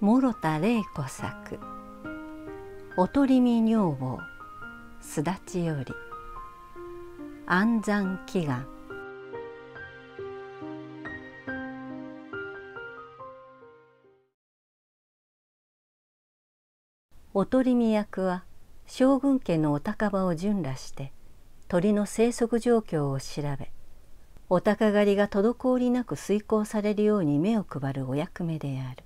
諸田玲子作「おとりみ女房すだちより」安産祈願おとりみ役は将軍家のお高場を巡らして鳥の生息状況を調べお高狩りが滞りなく遂行されるように目を配るお役目である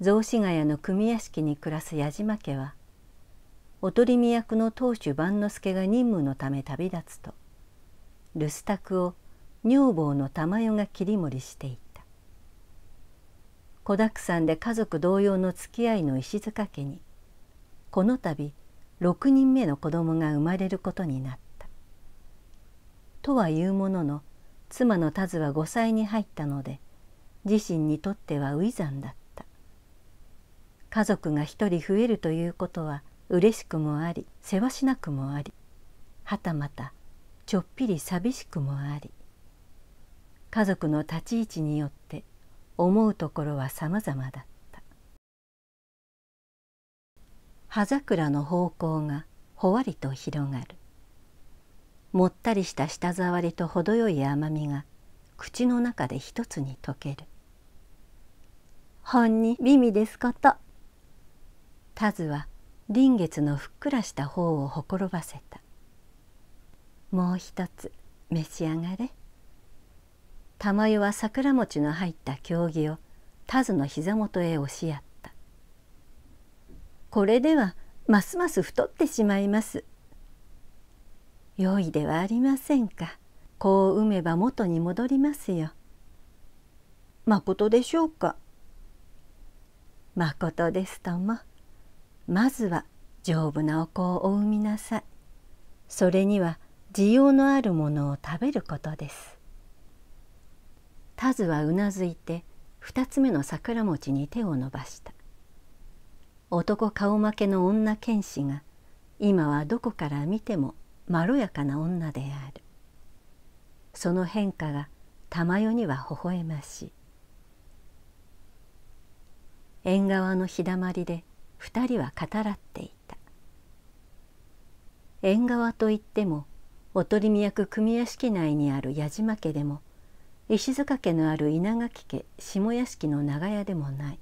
雑司ヶ谷の組屋敷に暮らす矢島家はおとりみ役の当主万之助が任務のため旅立つと留守宅を女房の玉代が切り盛りしていた子だくさんで家族同様の付き合いの石塚家にこの度6人目の子供が生まれることになったとはいうものの妻のズは5歳に入ったので自身にとっては初産だった家族が1人増えるということは嬉しくもありせわしなくもありはたまたちょっぴり寂しくもあり家族の立ち位置によって思うところは様々だった葉桜の方向がほわりと広がるもったりした舌触りと程よい甘みが口の中で一つに溶けるほんに美味ですことタズは臨月のふっくらした方をほころばせたもう一つ召し上がれ玉代は桜餅の入った経木をタズの膝元へ押しやったこれではますます太ってしまいます良いではありませんか子を産めば元に戻りますよまことでしょうかまことですともまずは丈夫なお子をお産みなさいそれには需要のあるものを食べることですタズはうなずいて二つ目の桜餅に手を伸ばした男顔負けの女剣士が今はどこから見てもまろやかな女であるその変化が珠代には微笑ましい縁側の日だまりで二人は語らっていた縁側といってもおとりみ役組屋敷内にある矢島家でも石塚家のある稲垣家下屋敷の長屋でもない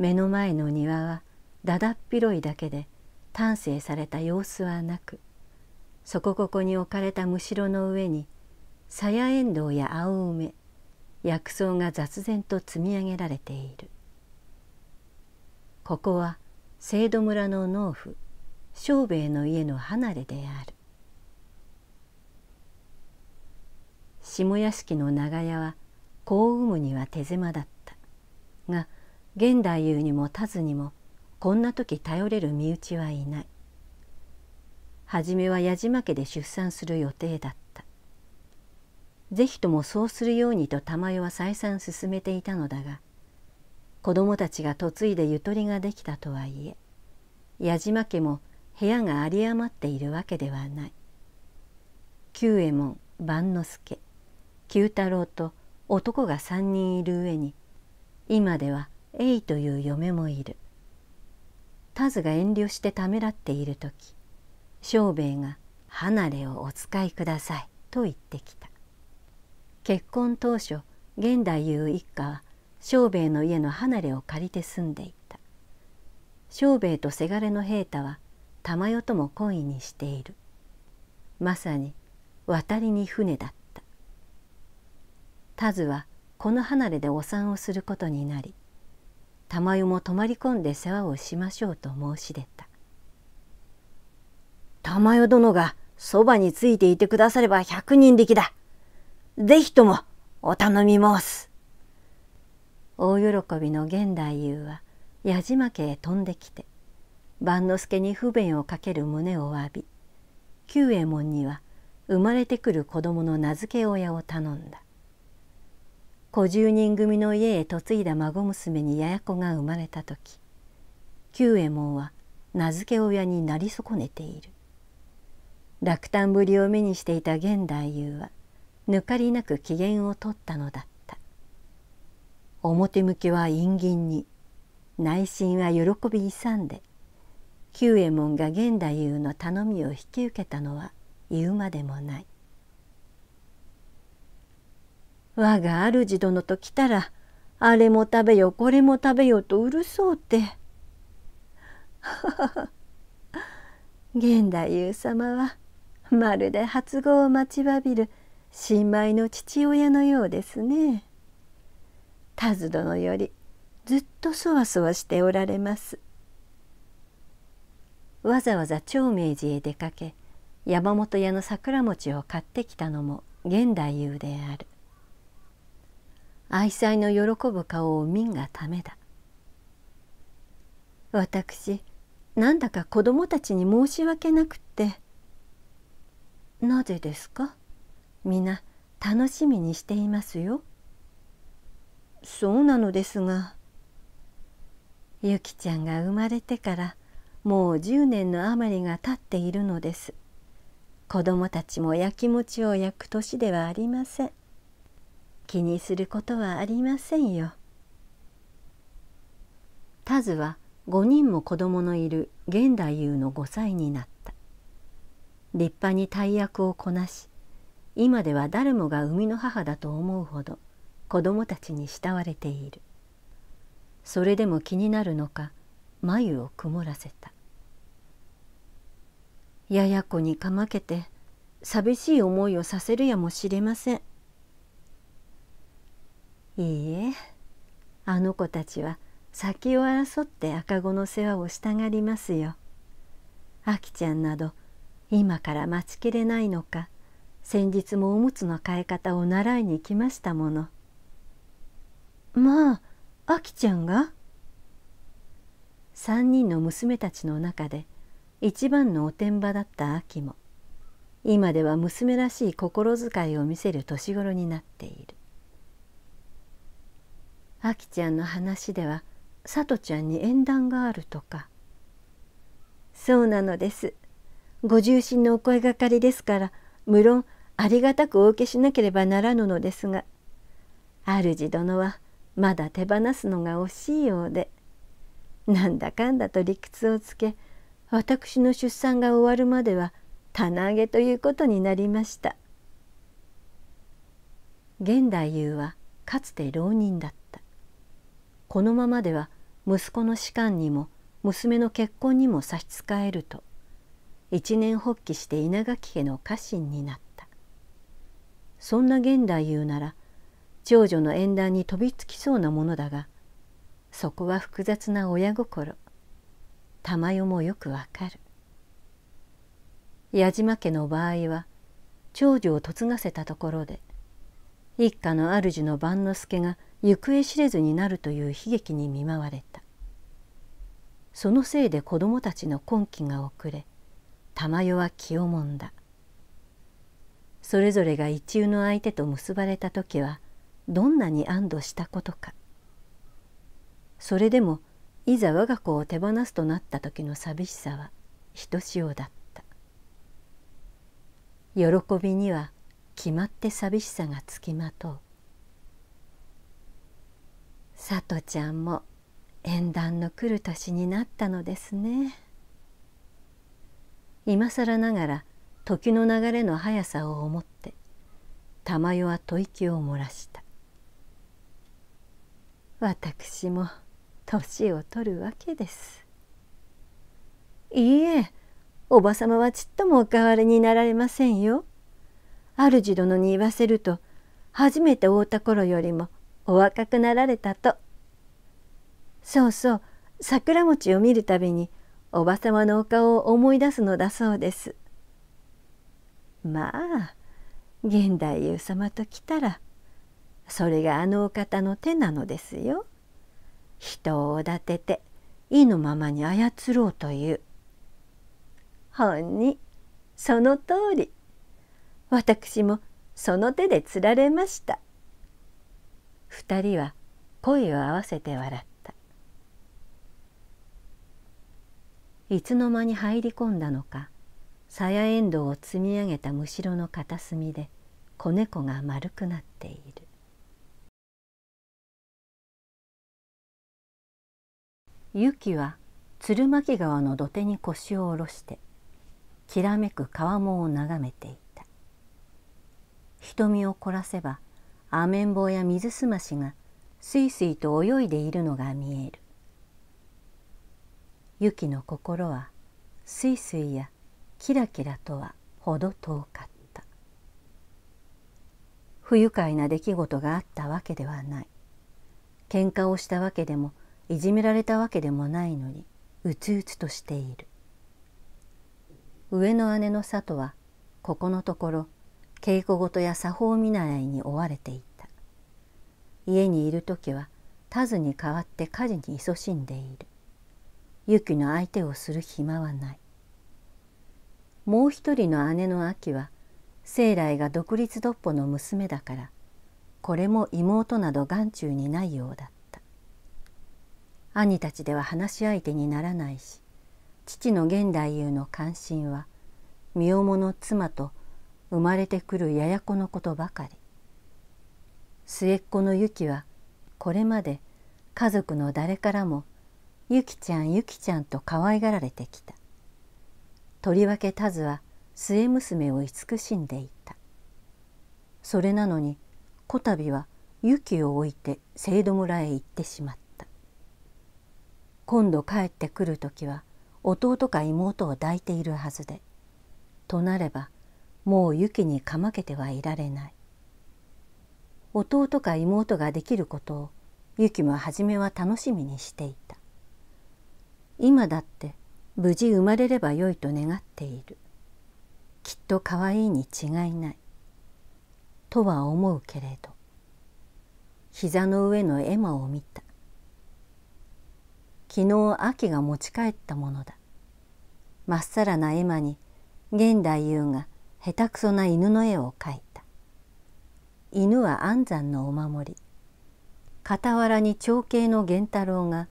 目の前の庭はだだっ広いだけで丹精された様子はなくそこここに置かれたむしろの上にさやえんどうや青梅薬草が雑然と積み上げられているここは聖戸村の農夫庄兵衛の家の離れである下屋敷の長屋は子を産むには手狭だったが現代うにもたずにもこんな時頼れる身内はいない初めは矢島家で出産する予定だった是非ともそうするようにと玉代は再三進めていたのだが子供たちが嫁いでゆとりができたとはいえ矢島家も部屋が有り余っているわけではない久右衛門万之助久太郎と男が3人いる上に今ではエイという嫁もいるタズが遠慮してためらっている時庄兵衛が「離れをお使いください」と言ってきた結婚当初現代いう一家は庄兵衛の家の離れを借りて住んでいた庄兵衛とせがれの平太は珠代とも懇意にしているまさに渡りに船だった田津はこの離れでお産をすることになり玉代も泊まり込んで世話をしましょうと申し出た玉代殿がそばについていてくだされば百人力だぜひともお頼み申す大喜びの現代優は矢島家へ飛んできて万之助に不便をかける胸を詫び久右衛門には生まれてくる子供の名付け親を頼んだ五十人組の家へ嫁いだ孫娘にやや子が生まれた時久右衛門は名付け親になり損ねている落胆ぶりを目にしていた現代優は抜かりなく機嫌を取ったのだった表向きは陰銀に内心は喜び勇んで久右衛門が現太夫の頼みを引き受けたのは言うまでもない我が主殿と来たらあれも食べよこれも食べよとうるそうて。現代優様はまるで初号を待ちわびる新米の父親のようですね。タズ殿よりずっとそわそわしておられます。わざわざ長明寺へ出かけ山本屋の桜餅を買ってきたのも現代優である。愛妻の喜ぶ顔を見んがためだ私なんだか子供たちに申し訳なくってなぜですか皆楽しみにしていますよそうなのですがゆきちゃんが生まれてからもう10年の余りが経っているのです子供たちもやきもちを焼く年ではありません気にすることはありませんよ。タズは5人も子供のいる現代優の5歳になった立派に大役をこなし今では誰もが生みの母だと思うほど子供たちに慕われているそれでも気になるのか眉を曇らせたやや子にかまけて寂しい思いをさせるやもしれませんいいえあの子たちは先を争って赤子の世話をしたがりますよ。あきちゃんなど今から待ちきれないのか先日もおむつの替え方を習いに来ましたもの。まああきちゃんが3人の娘たちの中で一番のおてんばだった秋も今では娘らしい心遣いを見せる年頃になっている。あきちゃんの話ではさとちゃんに縁談があるとかそうなのですご重心のお声がかりですから無論ありがたくお受けしなければならぬのですが主殿はまだ手放すのが惜しいようでなんだかんだと理屈をつけ私の出産が終わるまでは棚上げということになりました。現代優はかつて浪人だったこのままでは息子の士官にも娘の結婚にも差し支えると一年発起して稲垣家の家臣になったそんな現代言うなら長女の縁談に飛びつきそうなものだがそこは複雑な親心玉代もよくわかる矢島家の場合は長女を嫁がせたところで一家の主の万之助が行方知れずになるという悲劇に見舞われたそのせいで子供たちの婚期が遅れ珠代は気をもんだそれぞれが一流の相手と結ばれた時はどんなに安堵したことかそれでもいざ我が子を手放すとなった時の寂しさはひとしおだった喜びには決まって寂しさがつきまとうさとちゃんも縁談の来る年になったのですね今更ながら時の流れの速さを思って珠代は吐息を漏らした私も年を取るわけですいいえおば様はちっともお代わりになられませんよ主殿に言わせると初めて会うた頃よりもお若くなられたとそうそう桜餅を見るたびにおばさまのお顔を思い出すのだそうですまあ現代優様と来たらそれがあのお方の手なのですよ人をおだてて意のままに操ろうという本にその通り私もその手で釣られました二人は声を合わせて笑ったいつの間に入り込んだのかさやえんどうを積み上げたむしろの片隅で子猫が丸くなっているユキは鶴巻川の土手に腰を下ろしてきらめく川面を眺めていた瞳を凝らせばアメンボや水すましがすいすいと泳いでいるのが見えるユキの心はすいすいやキラキラとはほど遠かった不愉快な出来事があったわけではない喧嘩をしたわけでもいじめられたわけでもないのにうつうつとしている上の姉の里はここのところ稽古事や作法見習いに追われていた家にいる時は田津に代わって家事に勤しんでいるユキの相手をする暇はないもう一人の姉の秋は生来が独立独歩の娘だからこれも妹など眼中にないようだった兄たちでは話し相手にならないし父の現代優の関心は身重の妻と生まれてくるややこのことばかり末っ子のユキはこれまで家族の誰からも「ゆきちゃんゆきちゃん」と可愛がられてきたとりわけタズは末娘を慈しんでいたそれなのにこたびはユキを置いて聖戸村へ行ってしまった今度帰ってくる時は弟か妹を抱いているはずでとなればもう雪にかまけてはいられない弟か妹ができることをユキも初めは楽しみにしていた今だって無事生まれればよいと願っているきっと可愛いに違いないとは思うけれど膝の上の絵馬を見た昨日秋が持ち帰ったものだまっさらな絵馬に現代優が下手くそな犬の絵を描いた犬は安産のお守り傍らに長兄の源太郎が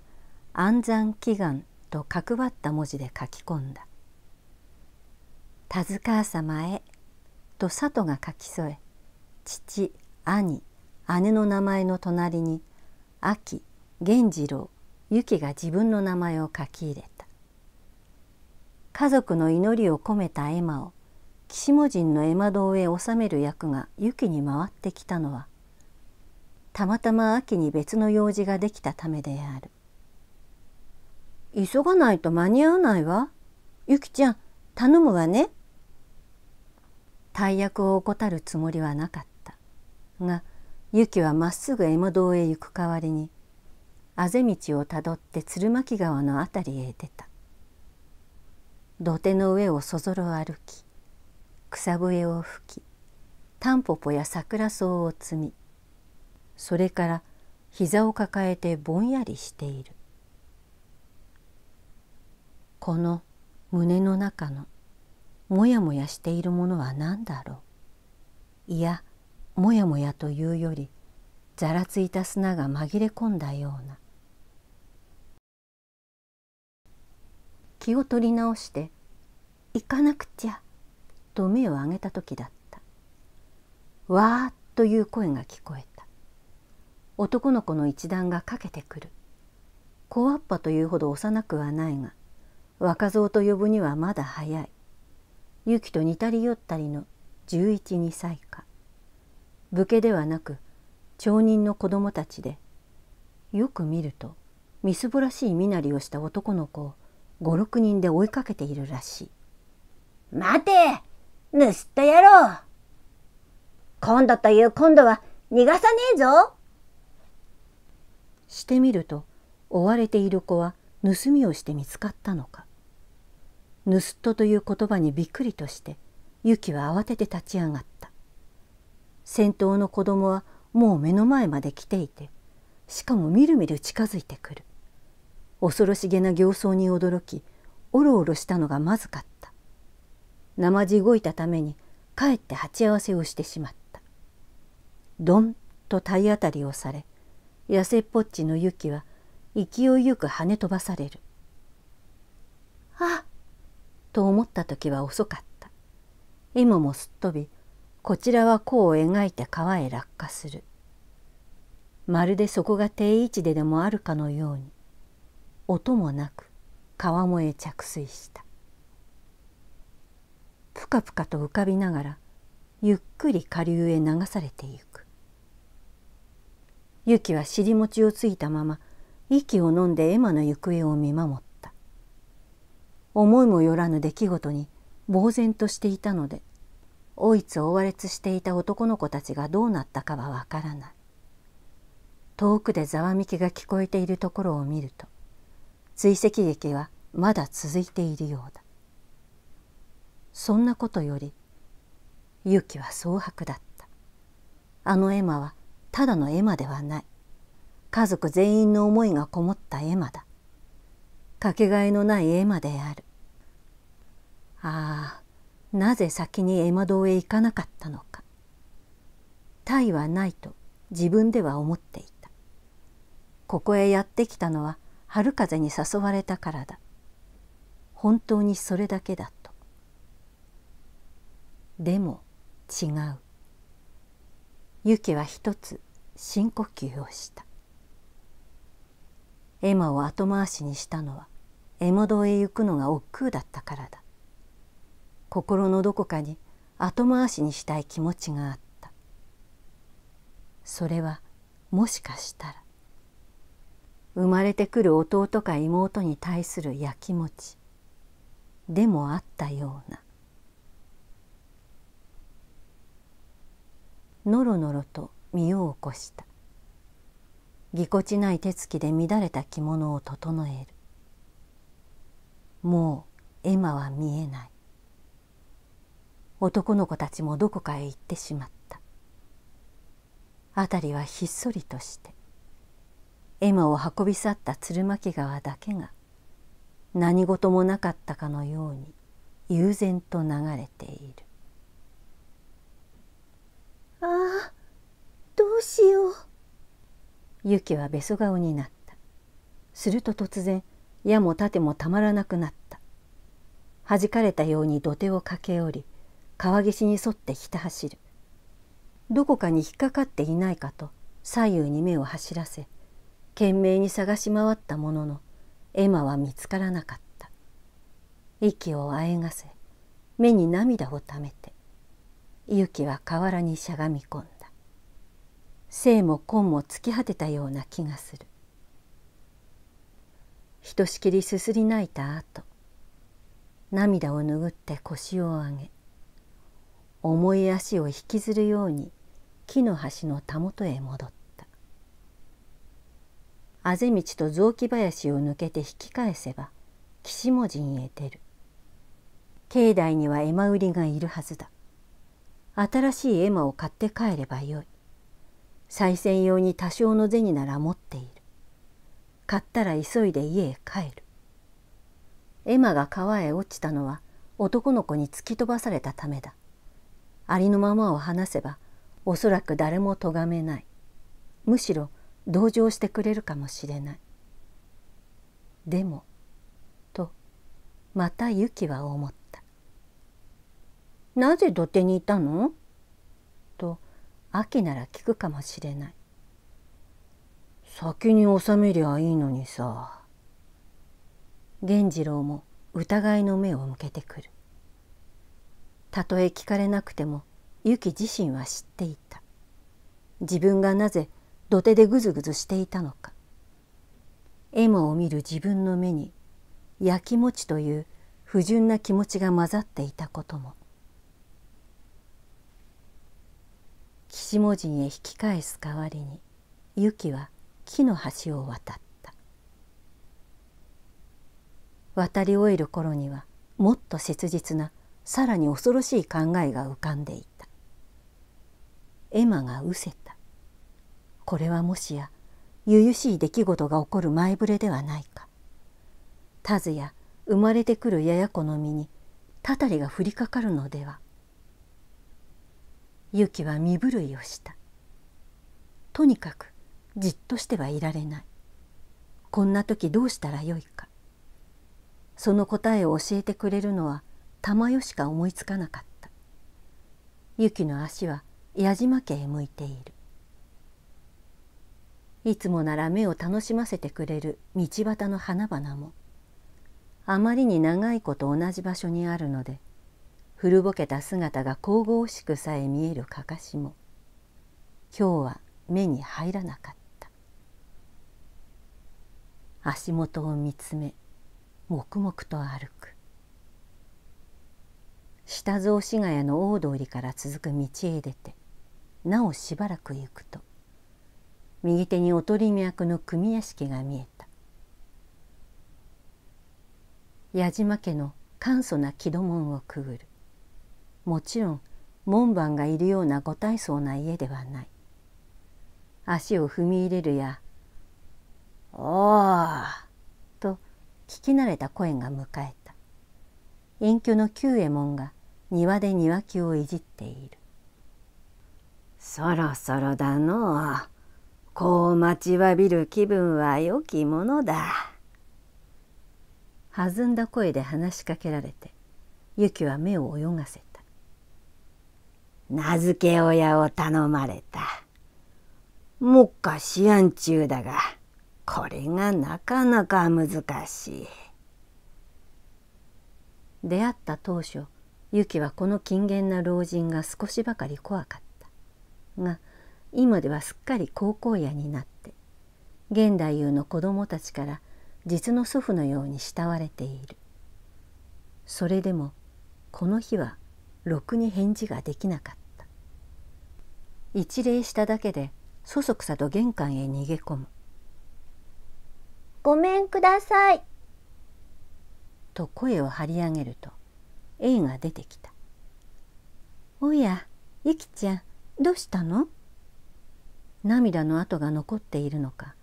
安産祈願と角張った文字で書き込んだ「田塚様へ」と里が書き添え父兄姉の名前の隣に秋源次郎由紀が自分の名前を書き入れた家族の祈りを込めた絵馬を岸人の絵堂へ収める役が雪に回ってきたのはたまたま秋に別の用事ができたためである。急がないと間に合わないわ。ゆきちゃん頼むわね。大役を怠るつもりはなかったがゆきはまっすぐ江堂へ行く代わりにあぜ道をたどって鶴巻川の辺りへ出た土手の上をそぞろ歩き草笛を吹きタンポポや桜草を摘みそれから膝を抱えてぼんやりしているこの胸の中のもやもやしているものは何だろういやもやもやというよりざらついた砂が紛れ込んだような気を取り直して行かなくちゃと目を上げた時だったわーっという声が聞こえた男の子の一団がかけてくる小っぱというほど幼くはないが若造と呼ぶにはまだ早いゆきと似たり寄ったりの十一二歳か武家ではなく町人の子供たちでよく見るとみすぼらしい身なりをした男の子を五六人で追いかけているらしい。待て盗った野郎。今度という今度は逃がさねえぞ。してみると追われている子は盗みをして見つかったのか盗っとという言葉にびっくりとしてユキは慌てて立ち上がった先頭の子供はもう目の前まで来ていてしかもみるみる近づいてくる恐ろしげな形相に驚きおろおろしたのがまずかった。生地動いたためにかえって鉢合わせをしてしまったドンと体当たりをされ痩せっぽっちの雪は勢いよく跳ね飛ばされるあと思った時は遅かった今もすっ飛びこちらは弧を描いて川へ落下するまるでそこが定位置ででもあるかのように音もなく川もへ着水したぷかぷかと浮かびながらゆっくり下流へ流されてゆくユキは尻餅をついたまま息を飲んでエマの行方を見守った思いもよらぬ出来事に呆然としていたのでおいつ追われつしていた男の子たちがどうなったかはわからない遠くでざわめきが聞こえているところを見ると追跡劇はまだ続いているようだそんなことより勇気は蒼白だったあのエマはただの絵馬ではない家族全員の思いがこもった絵馬だかけがえのない絵馬であるああなぜ先にエマ堂へ行かなかったのかたいはないと自分では思っていたここへやってきたのは春風に誘われたからだ本当にそれだけだったでも違うユキは一つ深呼吸をしたエマを後回しにしたのはエモドへ行くのが億劫だったからだ心のどこかに後回しにしたい気持ちがあったそれはもしかしたら生まれてくる弟か妹に対するやきもちでもあったようなのろのろと身を起こしたぎこちない手つきで乱れた着物を整えるもうエマは見えない男の子たちもどこかへ行ってしまった辺りはひっそりとしてエマを運び去った鶴巻川だけが何事もなかったかのように悠然と流れているああどうしようユキはべそ顔になったすると突然矢も盾もたまらなくなった弾かれたように土手を駆け下り川岸に沿ってひた走るどこかに引っかかっていないかと左右に目を走らせ懸命に探し回ったもののエマは見つからなかった息をあえがせ目に涙をためて雪は河原にしゃがみ込んだ生も根も突き果てたような気がするひとしきりすすり泣いた後涙を拭って腰を上げ重い足を引きずるように木の端のたもとへ戻ったあぜ道と雑木林を抜けて引き返せば岸も陣へ出る境内には絵馬売りがいるはずだ新しい絵馬を買って帰ればよい。再選用に多少の銭なら持っている。買ったら急いで家へ帰る。エマが川へ落ちたのは男の子に突き飛ばされたためだ。ありのままを話せばおそらく誰も咎めない。むしろ同情してくれるかもしれない。でも、とまたユキは思った。なぜ土手にいたの?」と秋なら聞くかもしれない先に収めりゃいいのにさ源次郎も疑いの目を向けてくるたとえ聞かれなくてもユキ自身は知っていた自分がなぜ土手でぐずぐずしていたのかエ馬を見る自分の目にやきもちという不純な気持ちが混ざっていたことも岸文人へ引き返す代わりにユキは木の橋を渡った渡り終える頃にはもっと切実なさらに恐ろしい考えが浮かんでいたエマが失せたこれはもしや由々しい出来事が起こる前触れではないかタズや生まれてくるやや子の身にたたりが降りかかるのではユキは身震いをしたとにかくじっとしてはいられないこんな時どうしたらよいかその答えを教えてくれるのは珠代しか思いつかなかったユキの足は矢島家へ向いているいつもなら目を楽しませてくれる道端の花々もあまりに長いこと同じ場所にあるので古ぼけた姿が神々しくさえ見えるかかしも今日は目に入らなかった足元を見つめ黙々と歩く下雑司ヶ谷の大通りから続く道へ出てなおしばらく行くと右手におとり脈の組屋敷が見えた矢島家の簡素な木戸門をくぐるもちろん門番がいるようなご大層な家ではない足を踏み入れるや「おお!」と聞き慣れた声が迎えた隠居の久右衛門が庭で庭木をいじっている「そろそろだのうこう待ちわびる気分は良きものだ」弾んだ声で話しかけられてゆきは目を泳がせた名付け親を頼まれた。目下思案中だが、これがなかなか難しい。出会った当初、ユキはこの金言な老人が少しばかり怖かった。が、今ではすっかり高校野になって、現代優の子供たちから実の祖父のように慕われている。それでも、この日はろくに返事ができなかっ一礼しただけでそそくさと玄関へ逃げ込む「ごめんください」と声を張り上げると A が出てきた「おやゆきちゃんどうしたの?」涙の跡が残っているのか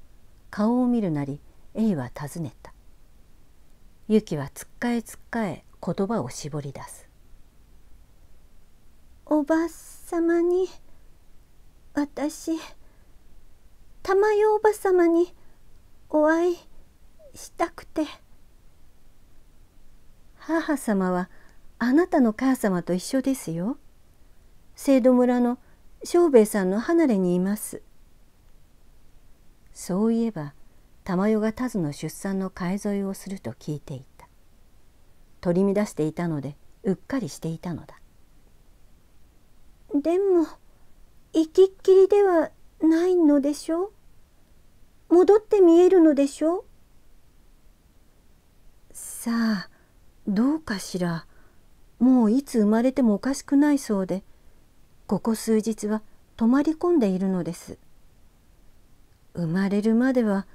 顔を見るなり A は尋ねたゆきはつっかえつっかえ言葉を絞り出す「おばさまに」。私珠代おばさまにお会いしたくて母様はあなたの母様と一緒ですよ聖戸村の庄兵衛さんの離れにいますそういえば珠代が田津の出産の替え添いをすると聞いていた取り乱していたのでうっかりしていたのだでも行きっきりではないのでしょう戻って見えるのでしょうさあどうかしらもういつ生まれてもおかしくないそうでここ数日は泊まり込んでいるのです生まれるまでは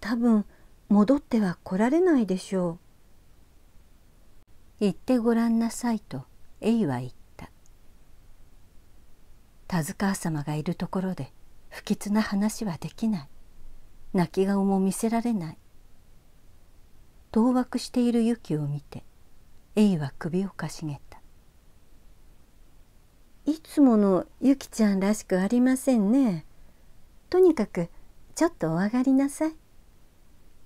多分戻っては来られないでしょう行ってごらんなさいとエイは言田塚様がいるところで不吉な話はできない泣き顔も見せられない当惑しているユキを見てエは首をかしげた「いつものユキちゃんらしくありませんね。とにかくちょっとお上がりなさい。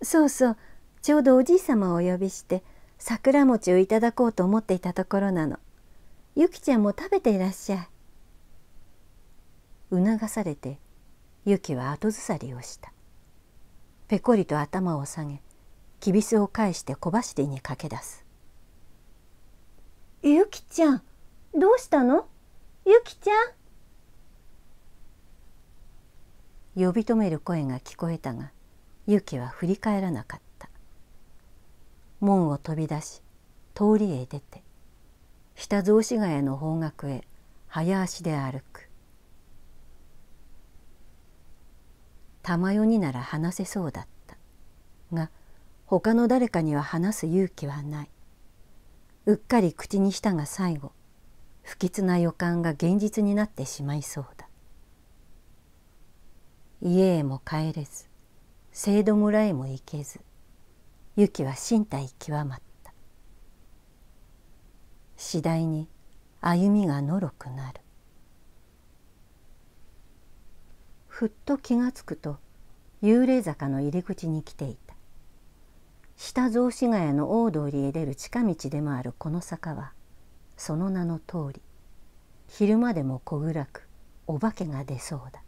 そうそうちょうどおじい様をお呼びして桜餅をいただこうと思っていたところなの。ユキちゃんも食べていらっしゃい。促されてユキは後ずさりをしたぺこりと頭を下げきびすを返して小走りに駆け出す「ゆきちゃんどうしたのゆきちゃん」呼び止める声が聞こえたがユキは振り返らなかった門を飛び出し通りへ出て下雑司ヶ谷の方角へ早足で歩く珠代になら話せそうだったが他の誰かには話す勇気はないうっかり口にしたが最後不吉な予感が現実になってしまいそうだ家へも帰れず聖土村へも行けずユキは身体極まった次第に歩みがのろくなるふっと気がつくと幽霊坂の入り口に来ていた下雑司ヶ谷の大通りへ出る近道でもあるこの坂はその名の通り昼間でも小暗くお化けが出そうだ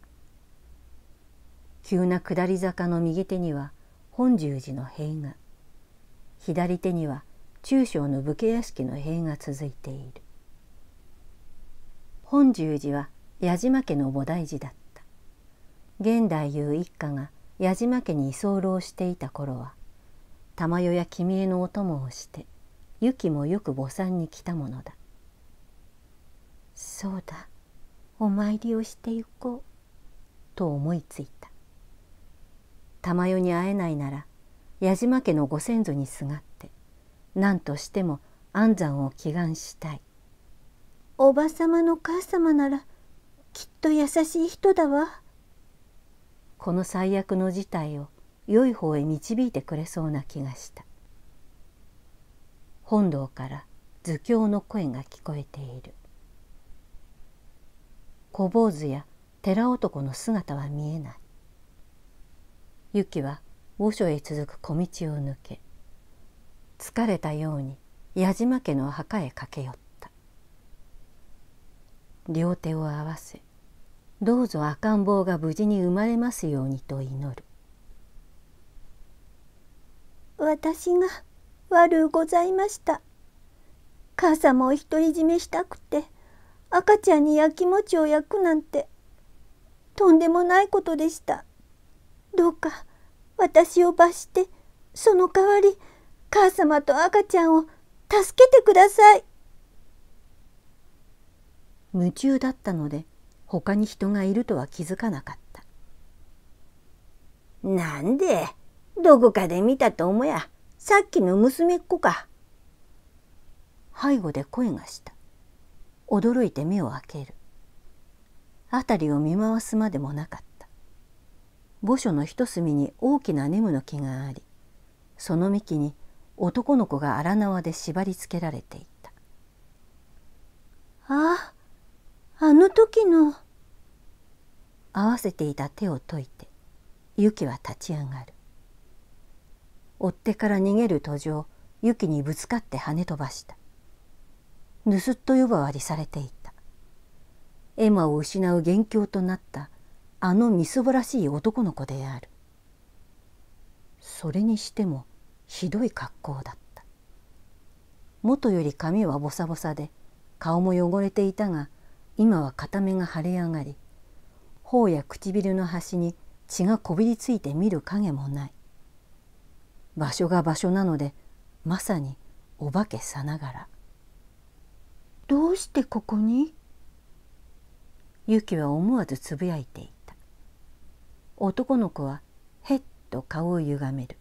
急な下り坂の右手には本十字の塀が左手には中小の武家屋敷の塀が続いている本十字は矢島家の菩提寺だった現代いう一家が矢島家に居候していた頃は玉代や君江のお供をしてゆきもよく墓参に来たものだそうだお参りをしてゆこうと思いついた玉代に会えないなら矢島家のご先祖にすがって何としても安産を祈願したいおば様の母様ならきっと優しい人だわこの最悪の事態を良い方へ導いてくれそうな気がした本堂から図教の声が聞こえている小坊主や寺男の姿は見えないユキは御所へ続く小道を抜け疲れたように矢島家の墓へ駆け寄った両手を合わせどうぞ赤ん坊が無事に生まれますようにと祈る私が悪うございました母様を独り占めしたくて赤ちゃんにやきもちを焼くなんてとんでもないことでしたどうか私を罰してその代わり母様と赤ちゃんを助けてください夢中だったので他に人がいるとは気づかなかったなんでどこかで見たと思やさっきの娘っ子か背後で声がした驚いて目を開ける辺りを見回すまでもなかった墓所の一隅に大きなネムの木がありその幹に男の子が荒縄で縛り付けられていたあああの時の合わせていた手を解いてユキは立ち上がる追っ手から逃げる途上ユキにぶつかって跳ね飛ばしたぬすっと呼ばわりされていたエマを失う元凶となったあのみすぼらしい男の子であるそれにしてもひどい格好だった元より髪はボサボサで顔も汚れていたが今は片目が腫れ上がり頬や唇の端に血がこびりついて見る影もない場所が場所なのでまさにお化けさながらどうしてここにユキは思わずつぶやいていた男の子はへっと顔をゆがめる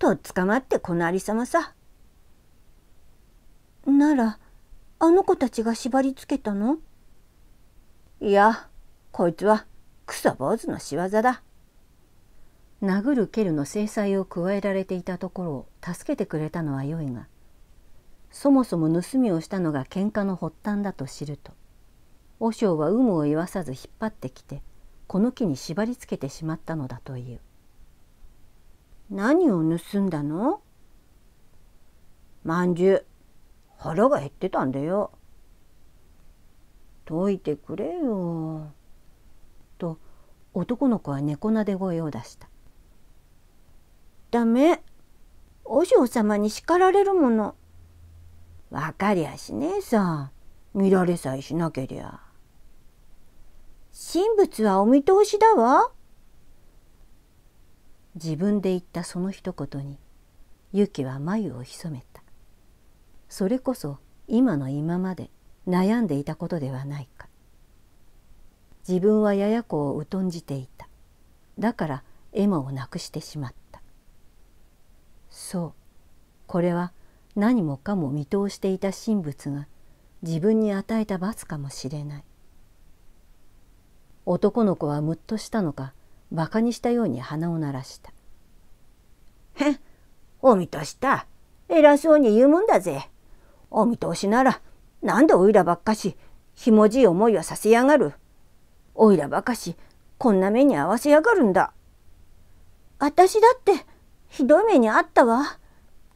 とっ捕まってこのありさまさならあの子たちが縛りつけたのいやこいつはクソ坊主の仕業だ。殴る蹴るの制裁を加えられていたところを助けてくれたのはよいがそもそも盗みをしたのが喧嘩の発端だと知ると和尚は有無を言わさず引っ張ってきてこの木に縛りつけてしまったのだという。何を盗んだのまんじゅう腹が減ってたんだよ。解いてくれよ。と男の子は猫なで声を出した。ダメ。お嬢様に叱られるもの。わかりゃしねえさ。見られさえしなけりゃ。神仏はお見通しだわ。自分で言ったその一言に、ユキは眉をひそめた。それこそ今の今まで悩んでいたことではないか。自分はやや子を疎んじていただからエマをなくしてしまったそうこれは何もかも見通していた神仏が自分に与えた罰かもしれない男の子はむっとしたのかバカにしたように鼻を鳴らした「へっお見通した偉そうに言うもんだぜお見通しなら何でおいらばっかしひもじい思いはさせやがる」。おいらばかしこんな目に合わせやがるんだ私だってひどい目にあったわ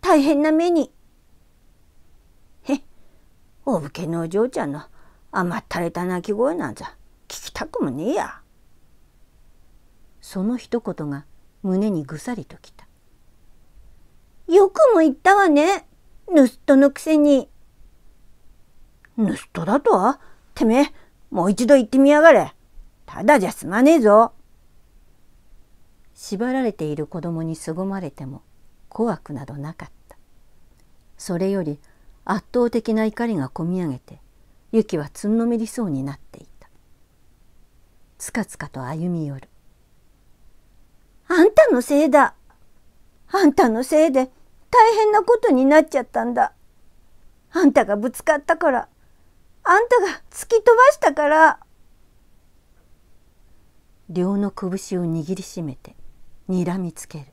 大変な目にへっお武家のお嬢ちゃんの甘ったれた泣き声なんざ聞きたくもねえやその一言が胸にぐさりときたよくも言ったわね盗人のくせに盗人だとはてめえもう一度言ってみやがれ。ただじゃ済まねえぞ。縛られている子供にすごまれても怖くなどなかった。それより圧倒的な怒りがこみ上げて、ユキはつんのめりそうになっていた。つかつかと歩み寄る。あんたのせいだ。あんたのせいで大変なことになっちゃったんだ。あんたがぶつかったから。あんたが突き飛ばしたから。両の拳を握りしめてにらみつける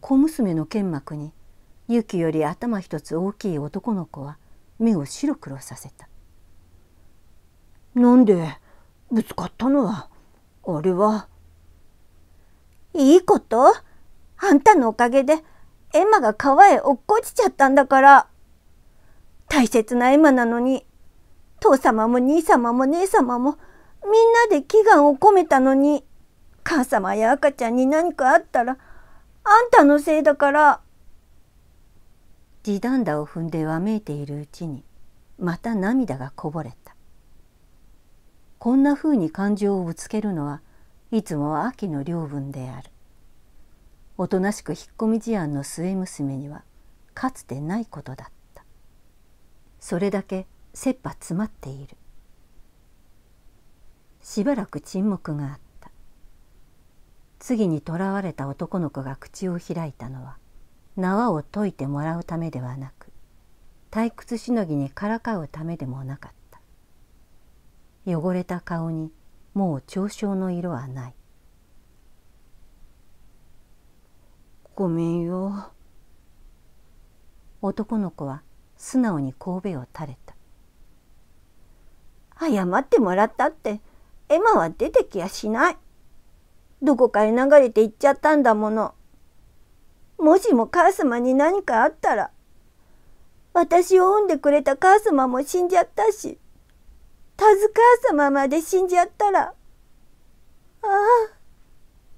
小娘の剣幕に雪より頭一つ大きい男の子は目を白黒させた「なんでぶつかったのはあれは」いいことあんたのおかげでエマが川へ落っこちちゃったんだから大切なエマなのに父様も兄様も姉様もみんなで祈願を込めたのに母様や赤ちゃんに何かあったらあんたのせいだから」地団打を踏んでわめいているうちにまた涙がこぼれたこんなふうに感情をぶつけるのはいつも秋の領分であるおとなしく引っ込み思案の末娘にはかつてないことだったそれだけ切羽詰まっているしばらく沈黙があった次に囚われた男の子が口を開いたのは縄を解いてもらうためではなく退屈しのぎにからかうためでもなかった汚れた顔にもう嘲笑の色はないごめんよ男の子は素直に神戸を垂れた謝ってもらったってエマは出てきやしない。どこかへ流れて行っちゃったんだもの。もしも母様に何かあったら、私を産んでくれた母様も死んじゃったし、たず、母様まで死んじゃったら、ああ、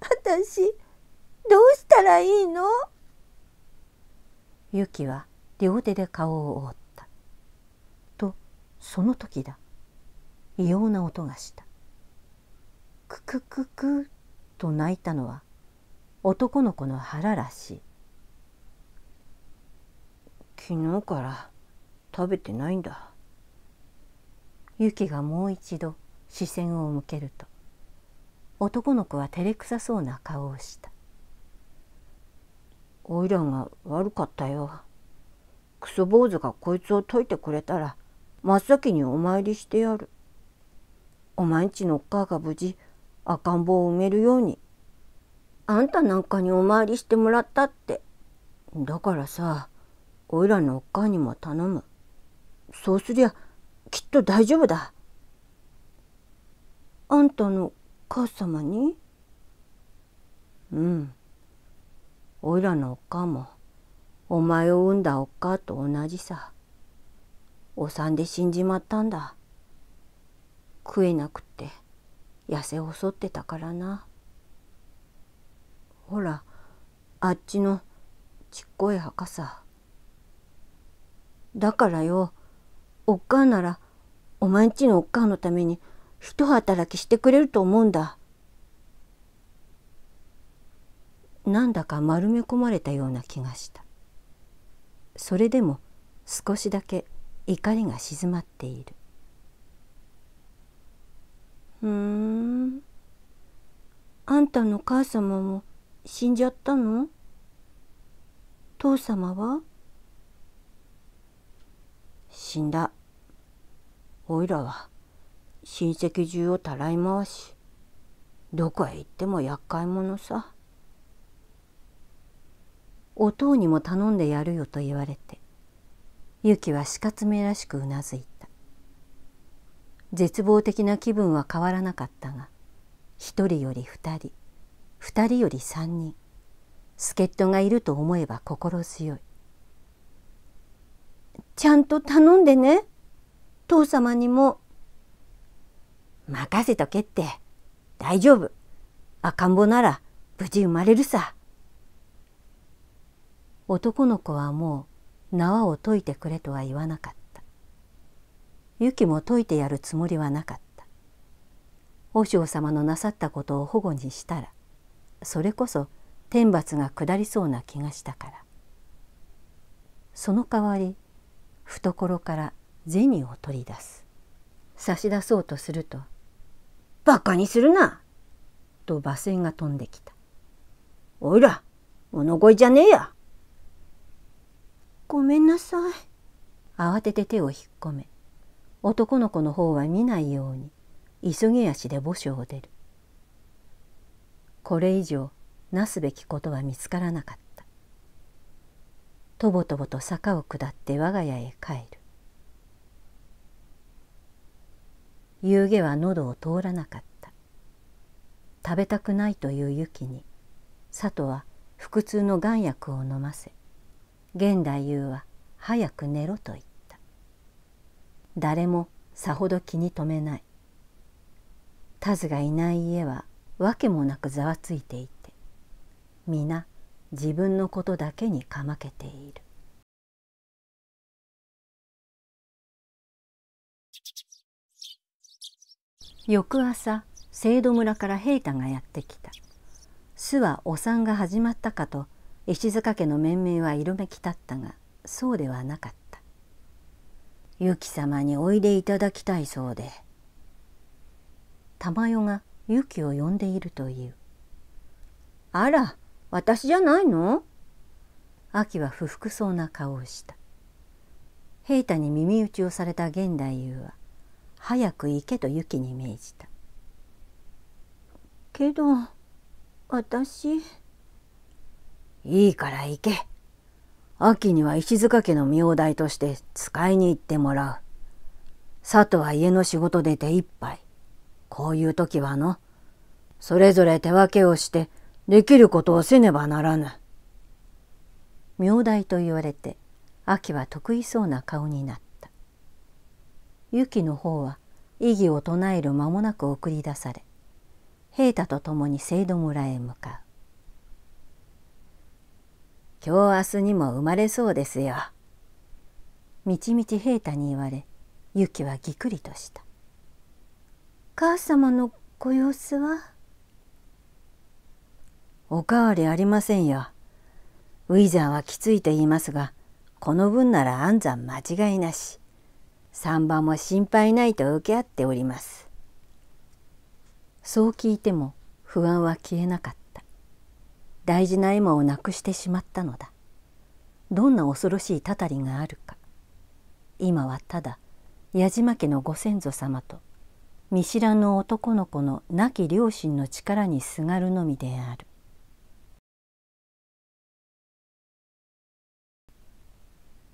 私、どうしたらいいのユキは両手で顔を覆った。と、その時だ。異様な音がした。くくくくと泣いたのは男の子の腹らしい昨日から食べてないんだユキがもう一度視線を向けると男の子は照れくさそうな顔をした「おいらが悪かったよクソ坊主がこいつを解いてくれたら真っ先にお参りしてやる」お前んちのおっ母が無事赤ん坊を埋めるようにあんたなんかにお参りしてもらったってだからさおいらのおっかにも頼むそうすりゃきっと大丈夫だあんたの母様にうんおいらのおっかもお前を産んだおっかと同じさお産で死んじまったんだ食えなくって。痩せ襲ってたからなほらあっちのちっこい墓さだからよおっかんならお前んちのおっかんのために一働きしてくれると思うんだなんだか丸め込まれたような気がしたそれでも少しだけ怒りが静まっているふんあんたの母様も死んじゃったの父様は死んだおいらは親戚中をたらい回しどこへ行っても厄介者さお父にも頼んでやるよと言われてゆきは死活めらしくうなずいた絶望的な気分は変わらなかったが1人より2人2人より3人助っ人がいると思えば心強い。ちゃんと頼んでね父様にも。任せとけって大丈夫赤ん坊なら無事生まれるさ。男の子はもう縄を解いてくれとは言わなかった。雪も解いてやるつもりはなかった和尚様のなさったことを保護にしたらそれこそ天罰が下りそうな気がしたからその代わり懐から銭を取り出す差し出そうとすると「バカにするな!」と罵声が飛んできた「おいら物乞いじゃねえや!」ごめんなさい慌てて手を引っ込め男の子の方は見ないように急ぎ足で墓所を出るこれ以上なすべきことは見つからなかったとぼとぼと坂を下って我が家へ帰る夕げは喉を通らなかった食べたくないという雪に佐都は腹痛の眼薬を飲ませ現代優は早く寝ろと言った誰もさほど気に留めないタズがいない家は訳もなくざわついていて皆自分のことだけにかまけている翌朝聖土村から平太がやってきた巣はお産が始まったかと石塚家の面々は色めき立ったがそうではなかったゆき様においでいただきたいそうで珠代がユキを呼んでいるというあら私じゃないの秋は不服そうな顔をした平太に耳打ちをされた現代夫は早く行けとユキに命じたけど私いいから行け秋には石塚家の名代として使いに行ってもらう。佐都は家の仕事で手一杯。こういう時はの、それぞれ手分けをしてできることをせねばならぬ。名代と言われて、秋は得意そうな顔になった。ゆきの方は異議を唱える間もなく送り出され、平太と共に聖堂村へ向かう。今日明日にも生まれそうですよ。みちみち平太に言われゆきはぎくりとした。母様のご様子はおかわりありませんよ。ウィザーはきついと言いますがこの分なら安産間違いなし。三番も心配ないと受け合っております。そう聞いても不安は消えなかった。大事なエマをなくしてしまったのだどんな恐ろしいたたりがあるか今はただ矢島家のご先祖様と見知らぬ男の子の亡き両親の力にすがるのみである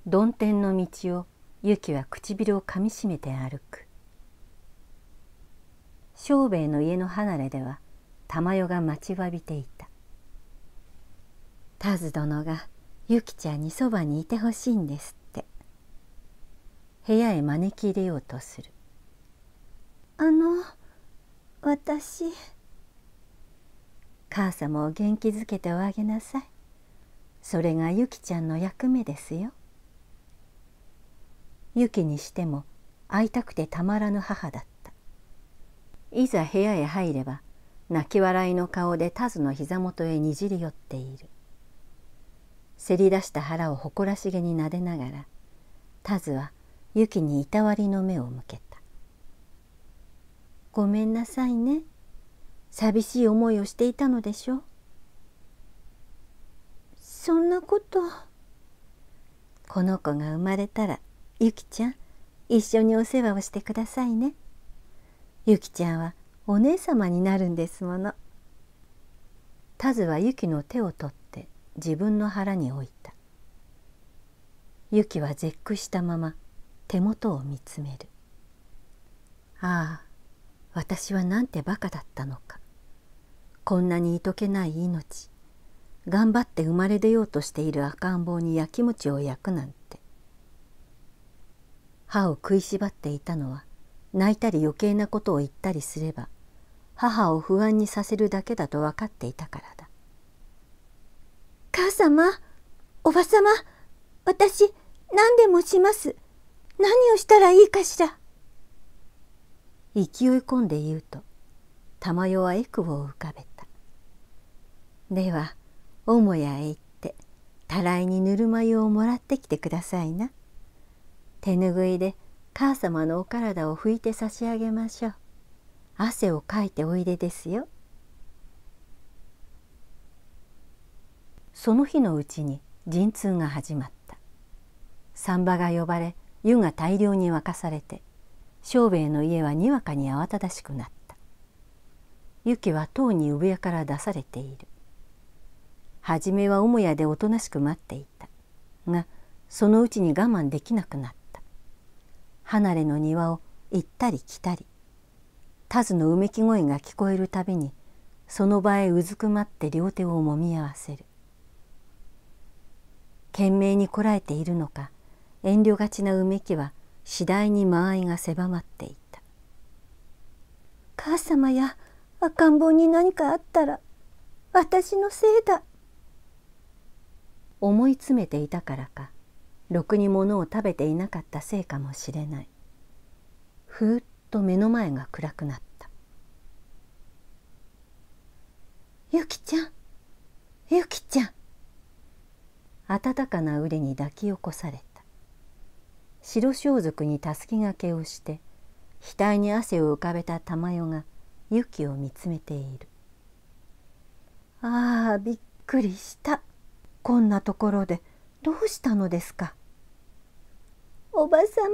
曇天の道をユキは唇をかみしめて歩く庄兵衛の家の離れでは玉代が待ちわびていたタズ殿がゆきちゃんにそばにいてほしいんですって部屋へ招き入れようとするあの私母様を元気づけておあげなさいそれがゆきちゃんの役目ですよゆきにしても会いたくてたまらぬ母だったいざ部屋へ入れば泣き笑いの顔でタズの膝元へにじり寄っているせり出した腹を誇らしげになでながらタズはユキにいたわりの目を向けた「ごめんなさいね寂しい思いをしていたのでしょう」そんなことこの子が生まれたらゆきちゃん一緒にお世話をしてくださいねゆきちゃんはお姉様になるんですものタズはゆきの手を取って自分の腹に置いたユキは絶句したまま手元を見つめるああ私はなんてバカだったのかこんなにいとけない命頑張って生まれ出ようとしている赤ん坊にやきもちを焼くなんて歯を食いしばっていたのは泣いたり余計なことを言ったりすれば母を不安にさせるだけだと分かっていたからだ母様、おば様、私、何でもします。何をしたらいいかしら。勢い込んで言うと、珠代はエクを浮かべた。では、母屋へ行って、たらいにぬるま湯をもらってきてくださいな。手ぬぐいで母様のお体を拭いて差し上げましょう。汗をかいておいでですよ。その日のうちに陣痛が始まった産婆が呼ばれ湯が大量に沸かされて庄兵衛の家はにわかに慌ただしくなった雪はとうに産屋から出されている初めは母屋でおとなしく待っていたがそのうちに我慢できなくなった離れの庭を行ったり来たりタズのうめき声が聞こえるたびにその場へうずくまって両手をもみ合わせる懸命にこらえているのか遠慮がちなうめきは次第に間合いが狭まっていた「母様や赤ん坊に何かあったら私のせいだ」思い詰めていたからかろくにものを食べていなかったせいかもしれないふーっと目の前が暗くなった「ゆきちゃんゆきちゃん温かな腕に抱き起こされた白装束にたすきがけをして額に汗を浮かべた玉代がユキを見つめている「ああびっくりしたこんなところでどうしたのですか」「おばさま」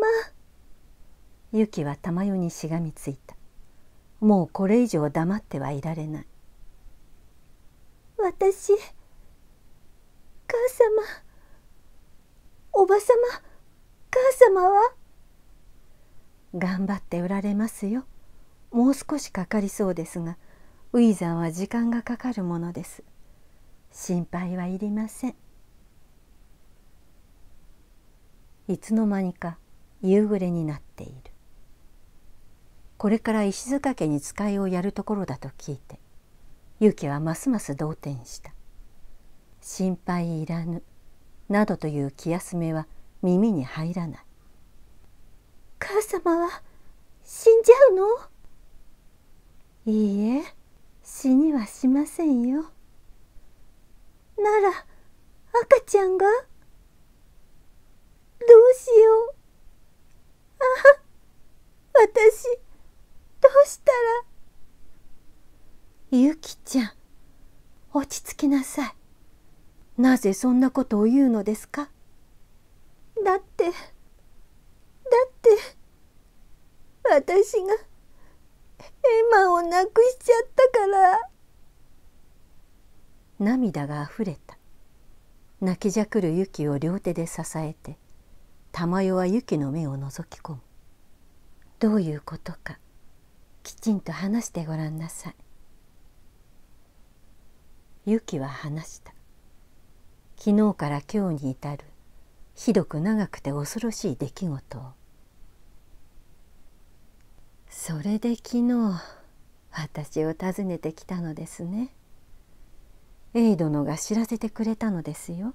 ユキは玉代にしがみついたもうこれ以上黙ってはいられない「私母様おばさま母様は頑張っておられますよもう少しかかりそうですがウィザンは時間がかかるものです心配はいりませんいつの間にか夕暮れになっているこれから石塚家に使いをやるところだと聞いてユキはますます動転した心配いらぬなどという気休めは耳に入らない母様は死んじゃうのいいえ死にはしませんよなら赤ちゃんがどうしようあ私どうしたらゆきちゃん落ち着きなさいなぜそんなことを言うのですかだってだって私がエマをなくしちゃったから涙があふれた泣きじゃくるユキを両手で支えて珠代はユキの目を覗き込むどういうことかきちんと話してごらんなさいユキは話した昨日から今日に至るひどく長くて恐ろしい出来事をそれで昨日私を訪ねてきたのですねエイ殿が知らせてくれたのですよ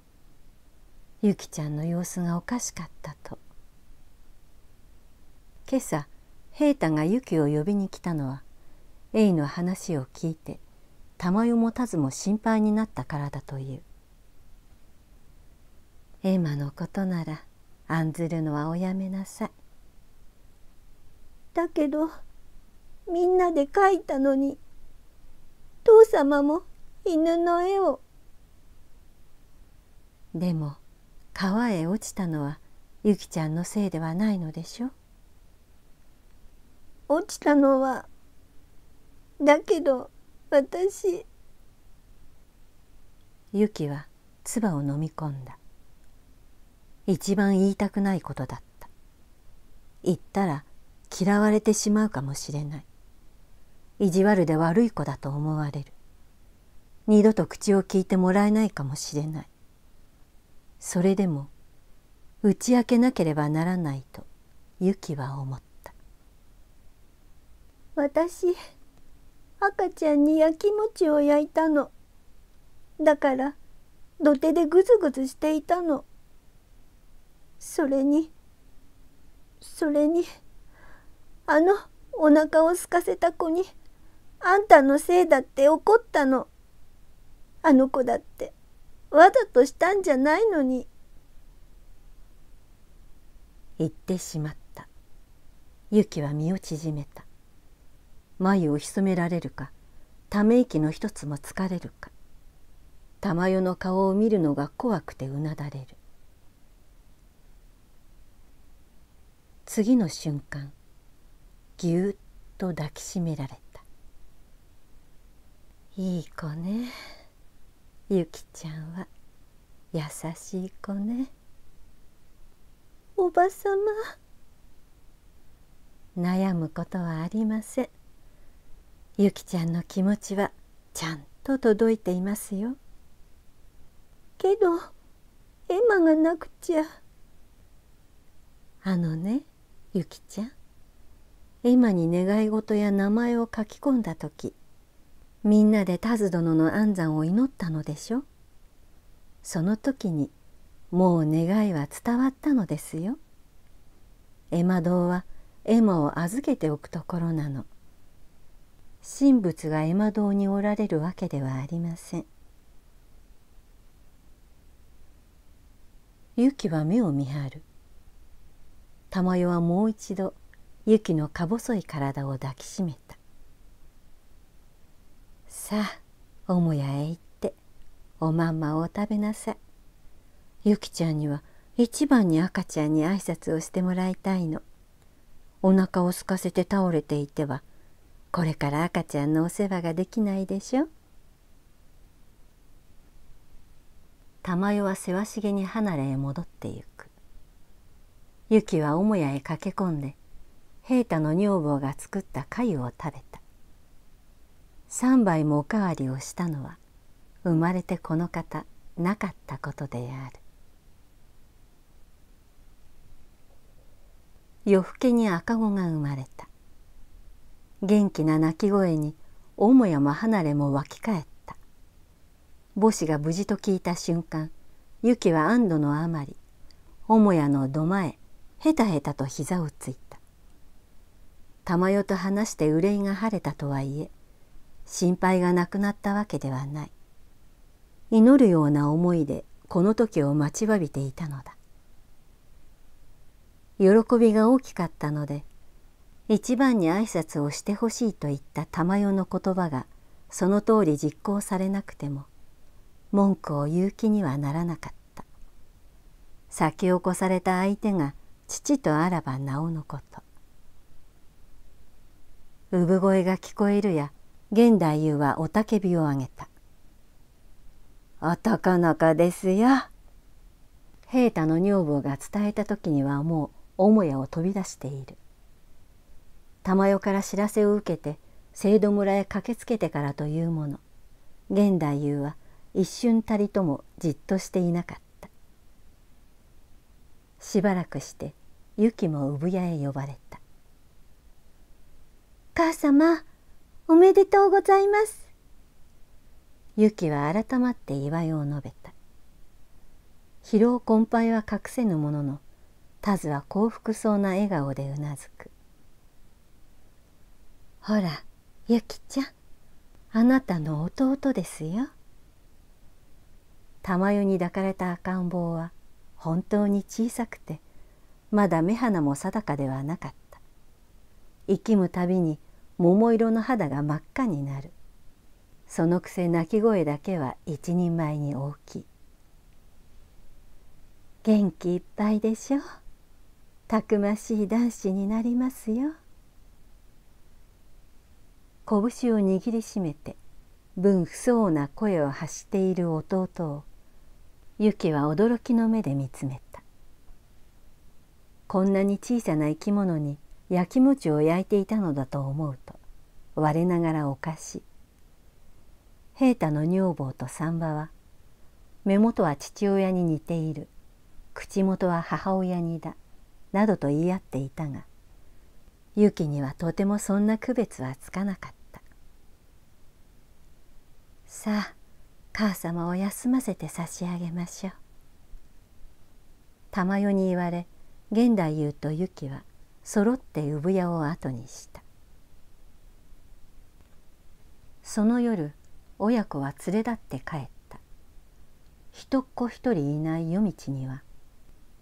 ゆきちゃんの様子がおかしかったと今朝平太がユキを呼びに来たのはエイの話を聞いて珠代もたずも心配になったからだというエマのことなら案ずるのはおやめなさい。だけどみんなで描いたのに父様も犬の絵を。でも川へ落ちたのはゆきちゃんのせいではないのでしょ落ちたのはだけど私ユキは唾を飲み込んだ一番言いたくないことだった言ったら嫌われてしまうかもしれない意地悪で悪い子だと思われる二度と口を聞いてもらえないかもしれないそれでも打ち明けなければならないとユキは思った私赤ちゃんに焼き餅を焼いたのだから土手でグズグズしていたのそれにそれにあのお腹を空かせた子にあんたのせいだって怒ったのあの子だってわざとしたんじゃないのに言ってしまったユキは身を縮めた眉をひそめられるかため息の一つも疲れるか玉代の顔を見るのが怖くてうなだれる次の瞬間ぎゅっと抱きしめられたいい子ねゆきちゃんは優しい子ねおばさま悩むことはありませんゆきちゃんの気持ちはちゃんと届いていますよけどエマがなくちゃあのねゆきちゃん今に願い事や名前を書き込んだ時みんなでタズ殿の安産を祈ったのでしょその時にもう願いは伝わったのですよ。エマ堂はエマを預けておくところなの。神仏がエマ堂におられるわけではありません。ユキは目を見張る。珠代はもう一度ユキのか細い体を抱きしめた「さあ母屋へ行っておまんまを食べなさい」ユキちゃんには一番に赤ちゃんに挨拶をしてもらいたいのお腹を空かせて倒れていてはこれから赤ちゃんのお世話ができないでしょ玉代はせわしげに離れへ戻ってゆくユキは母屋へ駆け込んで平太の女房が作った粥を食べた三杯もおかわりをしたのは生まれてこの方なかったことである夜更けに赤子が生まれた元気な泣き声に母屋も離れも湧き返った母子が無事と聞いた瞬間ユキは安堵のあまり母屋の土間へへたへたと膝をついた珠代と話して憂いが晴れたとはいえ心配がなくなったわけではない祈るような思いでこの時を待ちわびていたのだ喜びが大きかったので一番に挨拶をしてほしいと言った珠代の言葉がその通り実行されなくても文句を言う気にはならなかった先を越された相手が父とあらばなおのこと産声が聞こえるや現代優は雄たけびをあげた男の子ですよ平太の女房が伝えた時にはもう母屋を飛び出している玉代から知らせを受けて聖土村へ駆けつけてからというもの現代優は一瞬たりともじっとしていなかったしばらくしてユキも産屋へ呼ばれた「母様おめでとうございます」ユキは改まって祝いを述べた疲労困憊は隠せぬもののタズは幸福そうな笑顔でうなずく「ほらユキちゃんあなたの弟ですよ」玉代に抱かれた赤ん坊は本当に小さくてまだ目鼻も定かではなかった生きむたびに桃色の肌が真っ赤になるそのくせ泣き声だけは一人前に大きい元気いっぱいでしょたくましい男子になりますよ拳を握りしめて分不相な声を発している弟をユキは驚きの目で見つめたこんなに小さな生き物にやきもちを焼いていたのだと思うと我ながらおかしい平太の女房と産婆は目元は父親に似ている口元は母親にだなどと言い合っていたがユキにはとてもそんな区別はつかなかったさあ母様を休ませて差し上げましょう玉代に言われ現代うとユキは揃って産屋を後にしたその夜親子は連れ立って帰った一っ子一人いない夜道には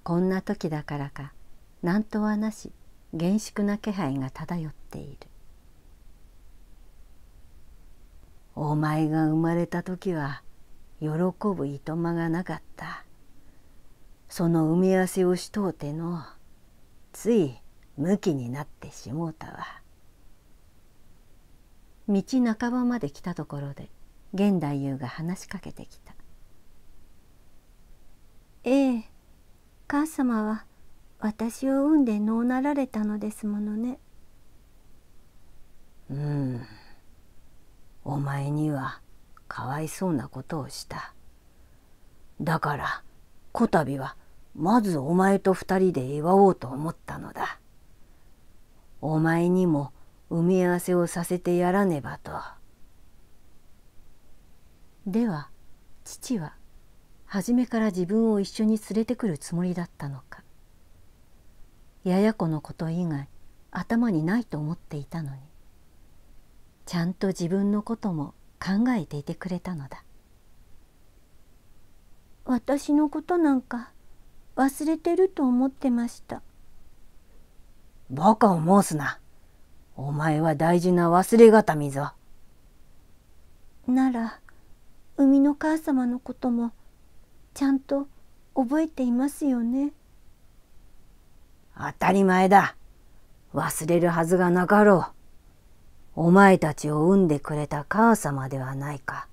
こんな時だからか何とはなし厳粛な気配が漂っているお前が生まれた時は喜ぶいとまがなかったその埋め合わせをしとうてのついむきになってしもうたわ道半ばまで来たところで現代夫が話しかけてきた「ええ母様は私を産んでのうなられたのですものね」うんお前にはかわいそうなことをしただからこたびはまずお前と二人で祝おうと思ったのだ。お前にも埋め合わせをさせてやらねばと。では父は初めから自分を一緒に連れてくるつもりだったのか。やや子のこと以外頭にないと思っていたのにちゃんと自分のことも考えていてくれたのだ。私のことなんか忘れてると思ってましたバカを申すなお前は大事な忘れがたみぞなら生みの母様のこともちゃんと覚えていますよね当たり前だ忘れるはずがなかろうお前たちを産んでくれた母様ではないか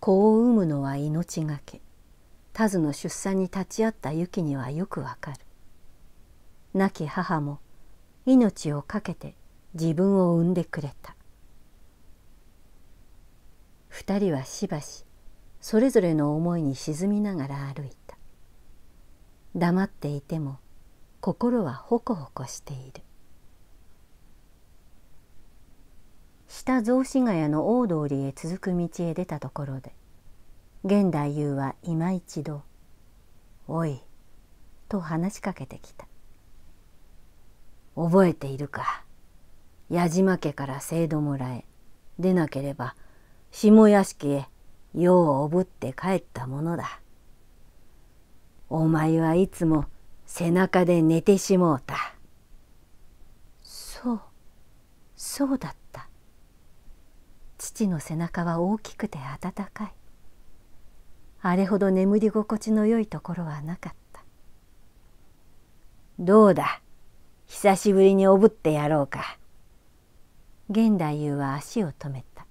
子を産むのは命がけタズの出産に立ち会ったユキにはよくわかる亡き母も命を懸けて自分を産んでくれた2人はしばしそれぞれの思いに沈みながら歩いた黙っていても心はほこほこしている下雑司ヶ谷の大通りへ続く道へ出たところで現代優は今一度「おい」と話しかけてきた「覚えているか矢島家から制度村へ出なければ下屋敷へようおぶって帰ったものだ」。お前はいつも背中で寝てしもうたそうそうだった父の背中は大きくて暖かいあれほど眠り心地のよいところはなかったどうだ久しぶりにおぶってやろうか現太夫は足を止めた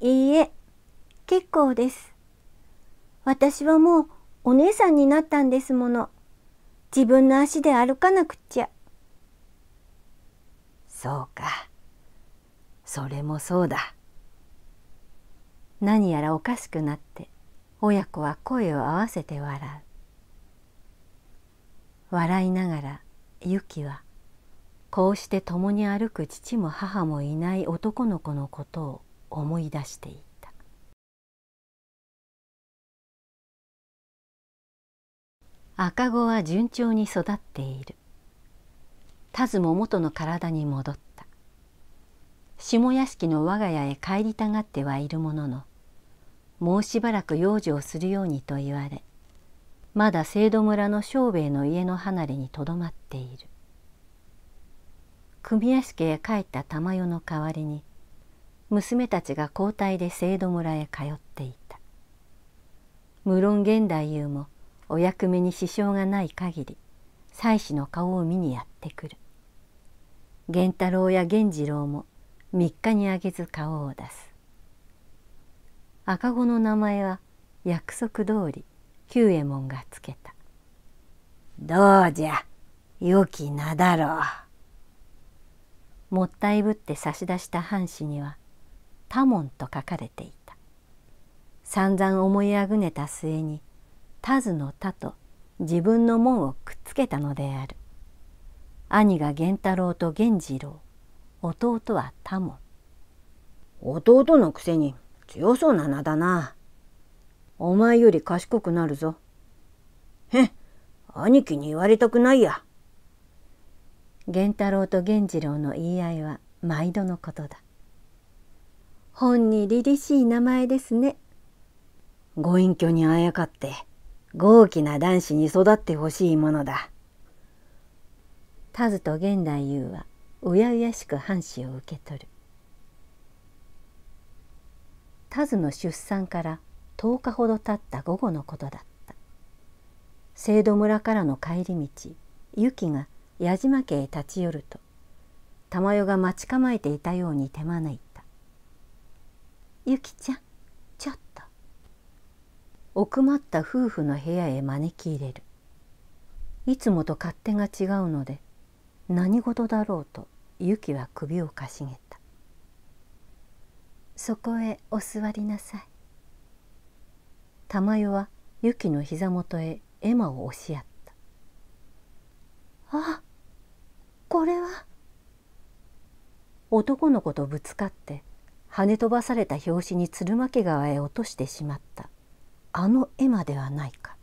いいえ結構です私はもうお姉さんになったんですもの自分の足で歩かなくっちゃそうかそれもそうだ何やらおかしくなって親子は声を合わせて笑う笑いながらユキはこうして共に歩く父も母もいない男の子のことを思い出していた。赤子は順調に育っている。タズも元の体に戻った。下屋敷の我が家へ帰りたがってはいるもののもうしばらく養生するようにと言われまだ聖戸村の庄兵衛の家の離れにとどまっている組屋敷へ帰った玉代の代わりに娘たちが交代で聖戸村へ通っていた無論現代優もお役目に支障がない限り妻子の顔を見にやってくる源太郎や源次郎も3日にあげず顔を出す赤子の名前は約束通り久右衛門がつけた「どうじゃ良き名だろう」もったいぶって差し出した藩士には「多門」と書かれていた散々思いあぐねた末に「タズの田」と自分の門をくっつけたのである兄が源太郎と源次郎弟はタモ弟のくせに強そうな名だなお前より賢くなるぞへっ兄貴に言われたくないや源太郎と源次郎の言い合いは毎度のことだ本に凛々しい名前ですねご隠居にあやかって豪気な男子に育ってほしいものだ。田津と現代優はうやうやしく半紙を受け取る田ズの出産から10日ほど経った午後のことだった聖土村からの帰り道ユキが矢島家へ立ち寄ると珠代が待ち構えていたように手招いた「ゆきちゃんちょっと」奥まった夫婦の部屋へ招き入れるいつもと勝手が違うので何事だろうとユキは首をかしげたそこへお座りなさい玉代はユキの膝元へエマを押し合ったあこれは男の子とぶつかって跳ね飛ばされた拍子に鶴巻川へ落としてしまったあの絵馬ではないか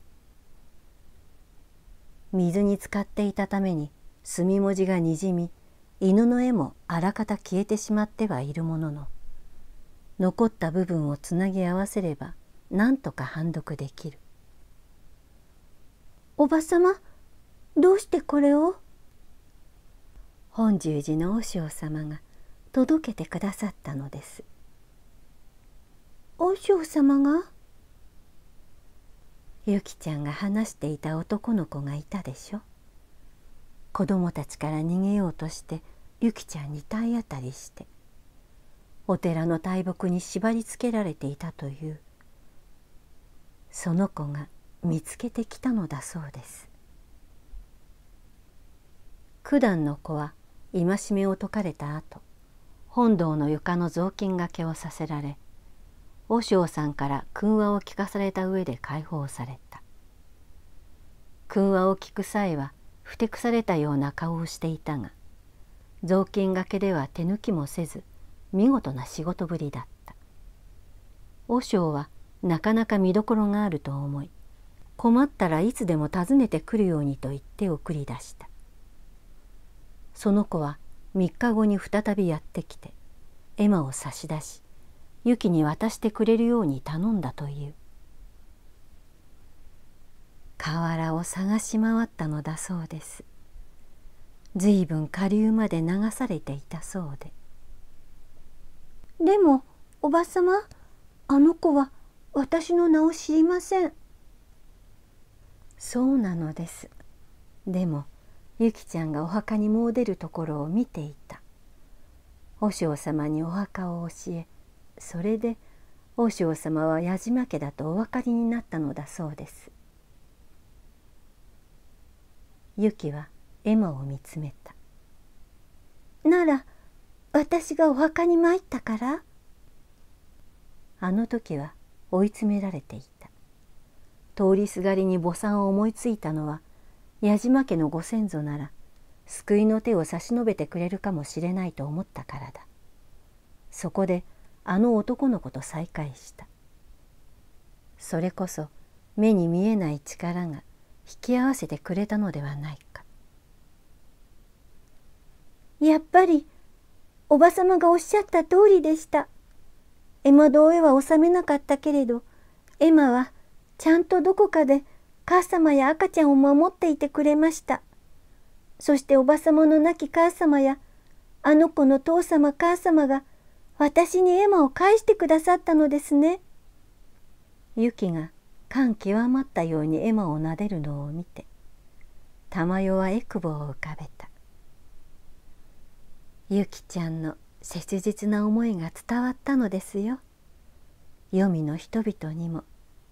水に浸かっていたために墨文字がにじみ犬の絵もあらかた消えてしまってはいるものの残った部分をつなぎ合わせればなんとか判読できる。おばさまどうしてこれを本十字の和尚様が届けてくださったのです。和尚様がゆきちゃんが話していた男の子がいたでしょ。子供たちから逃げようとしてゆきちゃんに体当たりしてお寺の大木に縛りつけられていたというその子が見つけてきたのだそうです九段の子は戒めを解かれた後本堂の床の雑巾がけをさせられ和尚さんから訓話を聞かされた上で解放された訓話を聞く際はふてくされたような顔をしていたが雑巾がけでは手抜きもせず見事な仕事ぶりだった和尚はなかなか見どころがあると思い困ったらいつでも訪ねてくるようにと言って送り出したその子は3日後に再びやってきてエマを差し出しユキに渡してくれるように頼んだという。河原を探し回ったのだそうです随分下流まで流されていたそうででもおばさまあの子は私の名を知りませんそうなのですでもゆきちゃんがお墓に詣でるところを見ていた和尚様にお墓を教えそれで和尚様は矢島家だとお分かりになったのだそうですユキはエマを見つめたなら私がお墓に参ったからあの時は追い詰められていた通りすがりに墓参を思いついたのは矢島家のご先祖なら救いの手を差し伸べてくれるかもしれないと思ったからだそこであの男の子と再会したそれこそ目に見えない力が引き合わせてくれたのではないかやっぱりおばさまがおっしゃった通りでした絵馬堂へは収めなかったけれどエマはちゃんとどこかで母様や赤ちゃんを守っていてくれましたそしておばさまの亡き母様やあの子の父様母様が私にエマを返してくださったのですねユキが感極まったようにエマを撫でるのを見て珠代はえくぼを浮かべたゆきちゃんの切実な思いが伝わったのですよ。黄泉の人々にも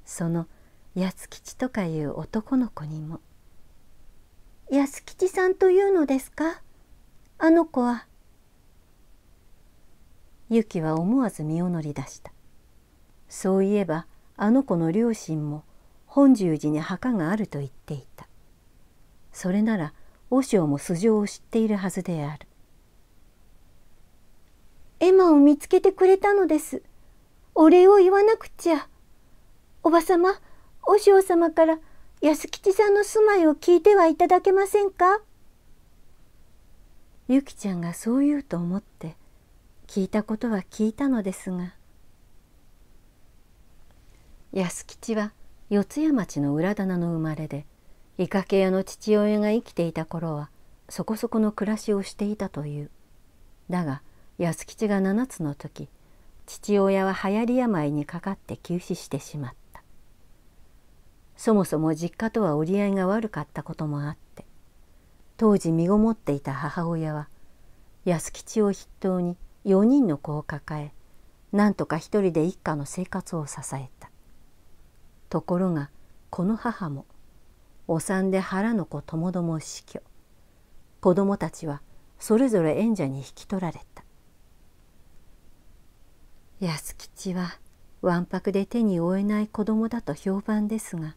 その安吉とかいう男の子にも。安吉さんというのですかあの子は。ゆきは思わず身を乗り出した。そういえばあの子の両親も本十寺に墓があると言っていたそれなら和尚も素性を知っているはずであるエマを見つけてくれたのですお礼を言わなくちゃおばさま和尚様から安吉さんの住まいを聞いてはいただけませんかゆきちゃんがそう言うと思って聞いたことは聞いたのですが安吉は四谷町の裏棚の生まれでイカ屋の父親が生きていた頃はそこそこの暮らしをしていたというだが安吉が7つの時父親は流行り病にかかって急死してしまったそもそも実家とは折り合いが悪かったこともあって当時身ごもっていた母親は安吉を筆頭に4人の子を抱えなんとか一人で一家の生活を支えたところがこの母もお産で腹の子ともども死去子供たちはそれぞれ縁者に引き取られた安吉はわんぱくで手に負えない子供だと評判ですが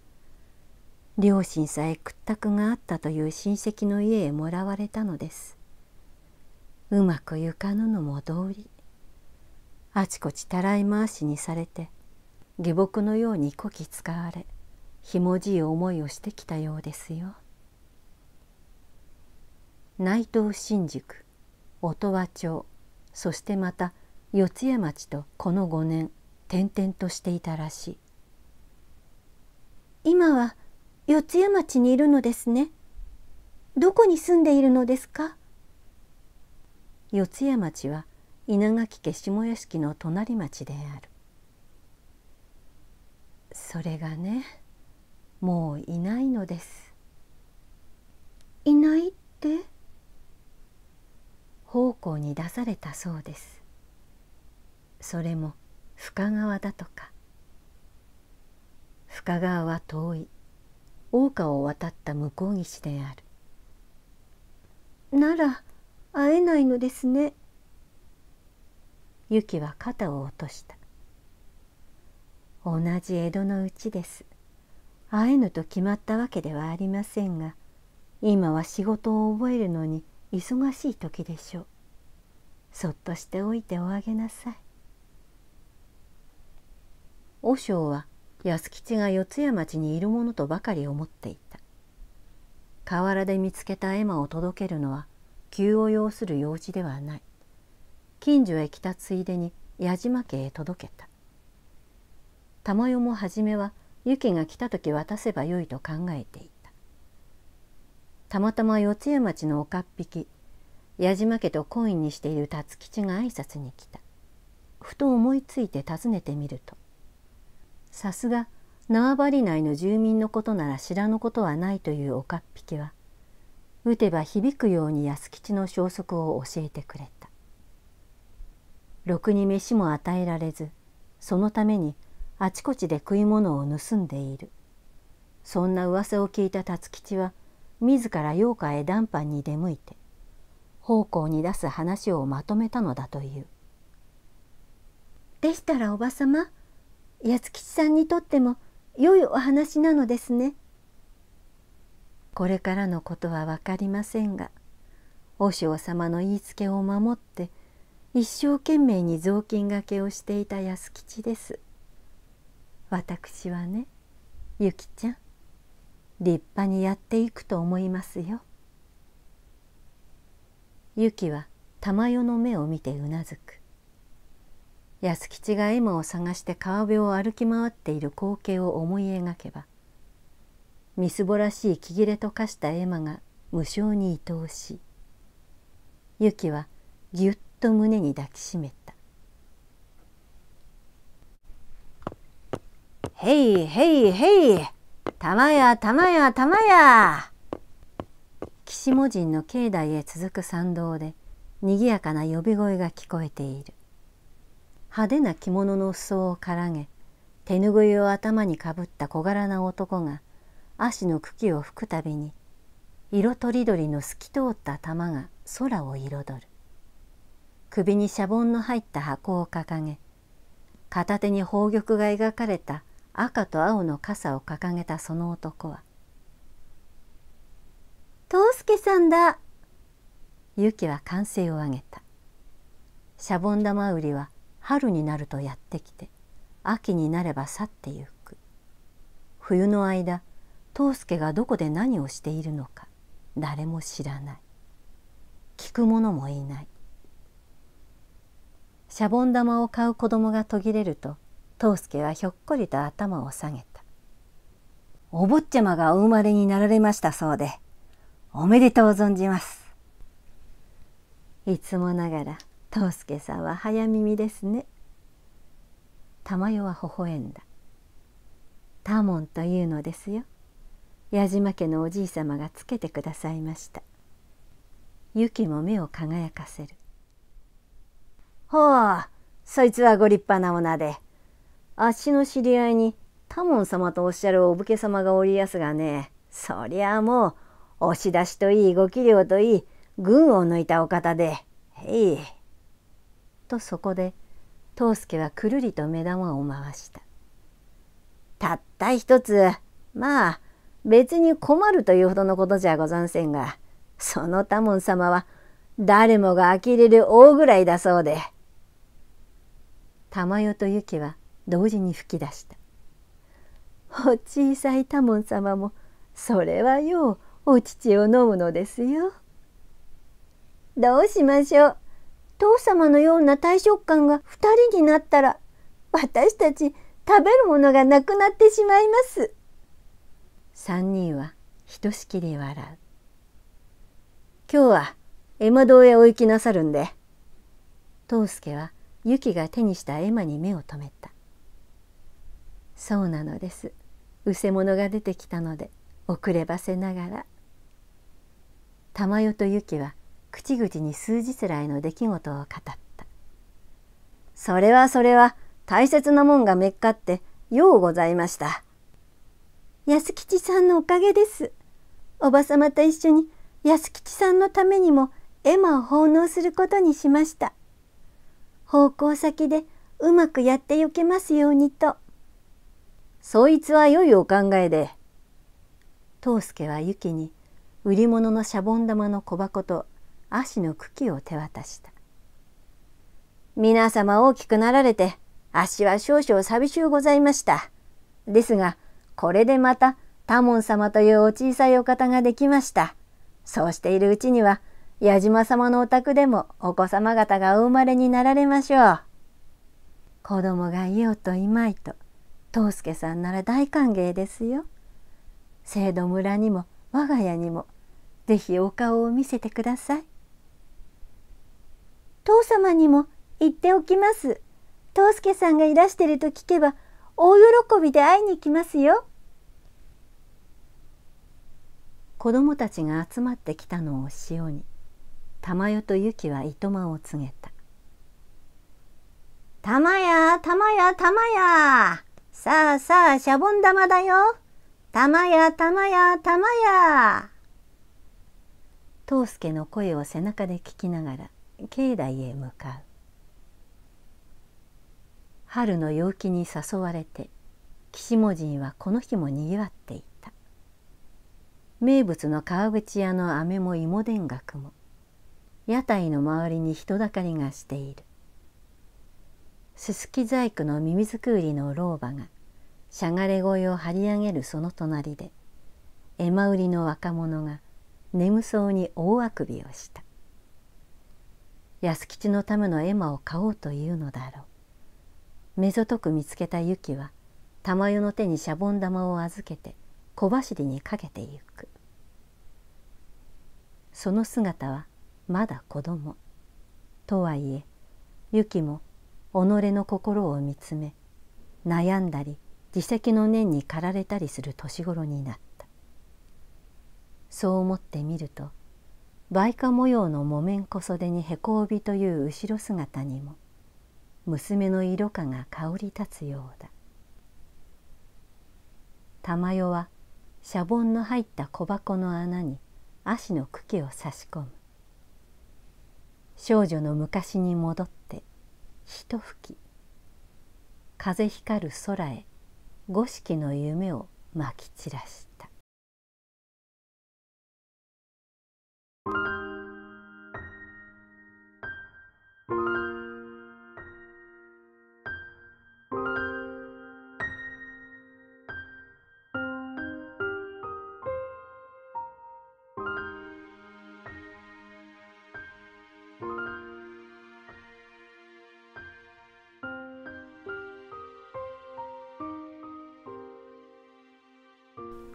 両親さえ屈託があったという親戚の家へもらわれたのですうまくゆかぬのも道理あちこちたらい回しにされて下僕のようにこき使われひもじい思いをしてきたようですよ内藤新宿音羽町そしてまた四谷町とこの5年転々としていたらしい今は四谷町にいるのですねどこに住んでいるのですか四谷町は稲垣家下屋敷の隣町であるそれがねもういないのですいないって奉公に出されたそうですそれも深川だとか深川は遠い大川を渡った向こう岸であるなら会えないのですねきは肩を落とした同じ江戸のうちです会えぬと決まったわけではありませんが今は仕事を覚えるのに忙しい時でしょうそっとしておいておあげなさい和尚は安吉が四谷町にいるものとばかり思っていた河原で見つけた絵馬を届けるのは急を要する用事ではない近所へ来たついでに矢島家へ届けた珠代も初めはユキが来た時渡せばよいと考えていたたまたま四谷町の岡っ引き矢島家と懇意にしている辰吉が挨拶に来たふと思いついて訪ねてみるとさすが縄張り内の住民のことなら知らぬことはないという岡っ引きは打てば響くように安吉の消息を教えてくれたろくに飯も与えられずそのためにあちこちで食い物を盗んでいるそんな噂を聞いた辰吉は自ら妖怪へ談判に出向いて奉公に出す話をまとめたのだというでしたらおばさま八吉さんにとっても良いお話なのですね。これからのことは分かりませんが和尚様の言いつけを守って一生懸命に雑巾がけをしていた安吉です。私はねゆきちゃん立派にやっていくと思いますよ。ゆきは珠代の目を見てうなずく。安吉がエマを探して川辺を歩き回っている光景を思い描けばみすぼらしい木切れと化したエマが無性に愛おしいゆきはぎゅっと胸に抱きしめたへいへいへい玉や玉や玉や岸も人の境内へ続く参道でにぎやかな呼び声が聞こえている派手な着物の裾をからげ手ぬぐいを頭にかぶった小柄な男が足の茎を吹くたびに色とりどりの透き通った玉が空を彩る首にシャボンの入った箱を掲げ片手に宝玉が描かれた赤と青の傘を掲げたその男は「藤助さんだ!」ユキは歓声を上げたシャボン玉売りは春になるとやってきて秋になれば去ってゆく冬の間藤助がどこで何をしているのか誰も知らない聞く者もいないシャボン玉を買う子供が途切れると藤助はひょっこりと頭を下げたお坊ちゃまがお生まれになられましたそうでおめでとう存じますいつもながら藤助さんは早耳ですね玉代は微笑んだ多門というのですよ矢島家のおじい様がつけてくださいました雪も目を輝かせるほうそいつはご立派な女であっしの知り合いに多門様とおっしゃるお武家様がおりやすがねそりゃあもう押し出しといいご器量といい群を抜いたお方でへい。とそこで藤助はくるりと目玉を回したたった一つまあ別に困るというほどのことじゃござんせんがその多門様は誰もが呆れる大ぐらいだそうで玉代と雪は同時に吹き出したお小さい多門様もそれはようお乳を飲むのですよどうしましょう父様のような大食感が2人になったら私たち食べるものがなくなってしまいます3人はひとしきり笑う今日は絵馬堂へお行きなさるんで藤助はユキが手にした絵馬に目を留めたそうなのですうせ者が出てきたので遅ればせながら珠代とゆきは口々に数日来の出来事を語ったそれはそれは大切なもんがめっかってようございました安吉さんのおかげですおばさまと一緒に安吉さんのためにも絵馬を奉納することにしました奉公先でうまくやってよけますようにと。そいつは良いお考えで。藤助はユキに売り物のシャボン玉の小箱と足の茎を手渡した。皆様大きくなられて、足は少々寂しゅうございました。ですが、これでまた多門様というお小さいお方ができました。そうしているうちには、矢島様のお宅でもお子様方がお生まれになられましょう。子供がいよといまいと。藤助さんなら大歓迎ですよ。聖土村にも我が家にもぜひお顔を見せてください。父様にも言っておきます。藤助さんがいらしてると聞けば大喜びで会いに来ますよ。子供たちが集まってきたのを潮に珠代とゆきは糸間を告げた。玉や玉や玉やさあさあ、シャボン玉だよ。玉や玉や玉や。藤助の声を背中で聞きながら境内へ向かう春の陽気に誘われて岸じんはこの日もにぎわっていた名物の川口屋の飴も芋田楽も屋台の周りに人だかりがしているすすき細工のミミズクウリの老婆がしゃがれ声を張り上げるその隣で絵馬売りの若者が眠そうに大あくびをした安吉のための絵馬を買おうというのだろうめぞとく見つけたユキは玉代の手にシャボン玉を預けて小走りにかけてゆくその姿はまだ子供とはいえユキも己の心を見つめ悩んだり自責の念に駆られたりする年頃になったそう思ってみると梅花模様の木綿小袖にへこ帯という後ろ姿にも娘の色香が香り立つようだ玉代はシャボンの入った小箱の穴に足の茎を差し込む少女の昔に戻ってひと吹き風光る空へ五色の夢をまき散らした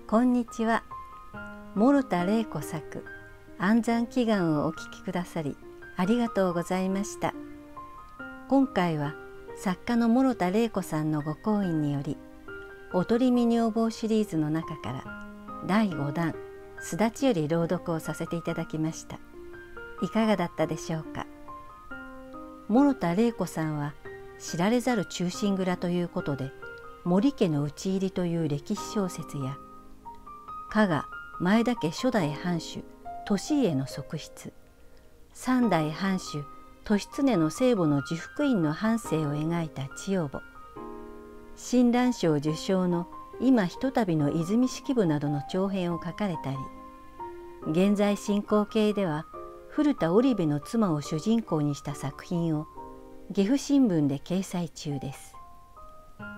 こんにちは諸田玲子作安産祈願をお聞きくださりありがとうございました今回は作家の諸田玲子さんのご好意によりおとりみ女房シリーズの中から第5弾すだちより朗読をさせていただきましたいかがだったでしょうか諸田玲子さんは知られざる忠臣蔵ということで森家の討ち入りという歴史小説や「加賀前田家初代藩主利家の側室三代藩主利常の聖母の自福院の半生を描いた千代母親鸞賞受賞の今ひとたびの泉式部などの長編を書かれたり現在進行形では古田織部の妻を主人公にした作品を岐阜新聞で掲載中です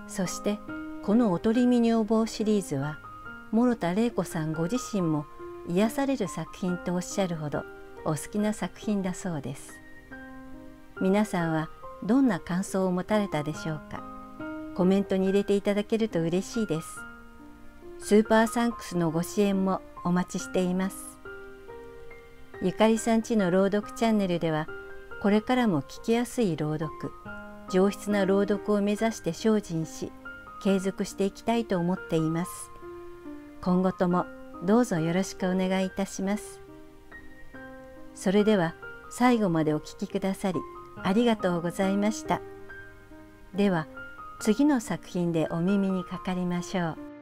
そしてこの「おとりみ女房」シリーズは諸田玲子さんご自身も癒される作品とおっしゃるほどお好きな作品だそうです皆さんはどんな感想を持たれたでしょうかコメントに入れていただけると嬉しいですスーパーサンクスのご支援もお待ちしていますゆかりさんちの朗読チャンネルではこれからも聞きやすい朗読上質な朗読を目指して精進し継続していきたいと思っています今後ともどうぞよろしくお願いいたします。それでは最後までお聴きくださりありがとうございました。では次の作品でお耳にかかりましょう。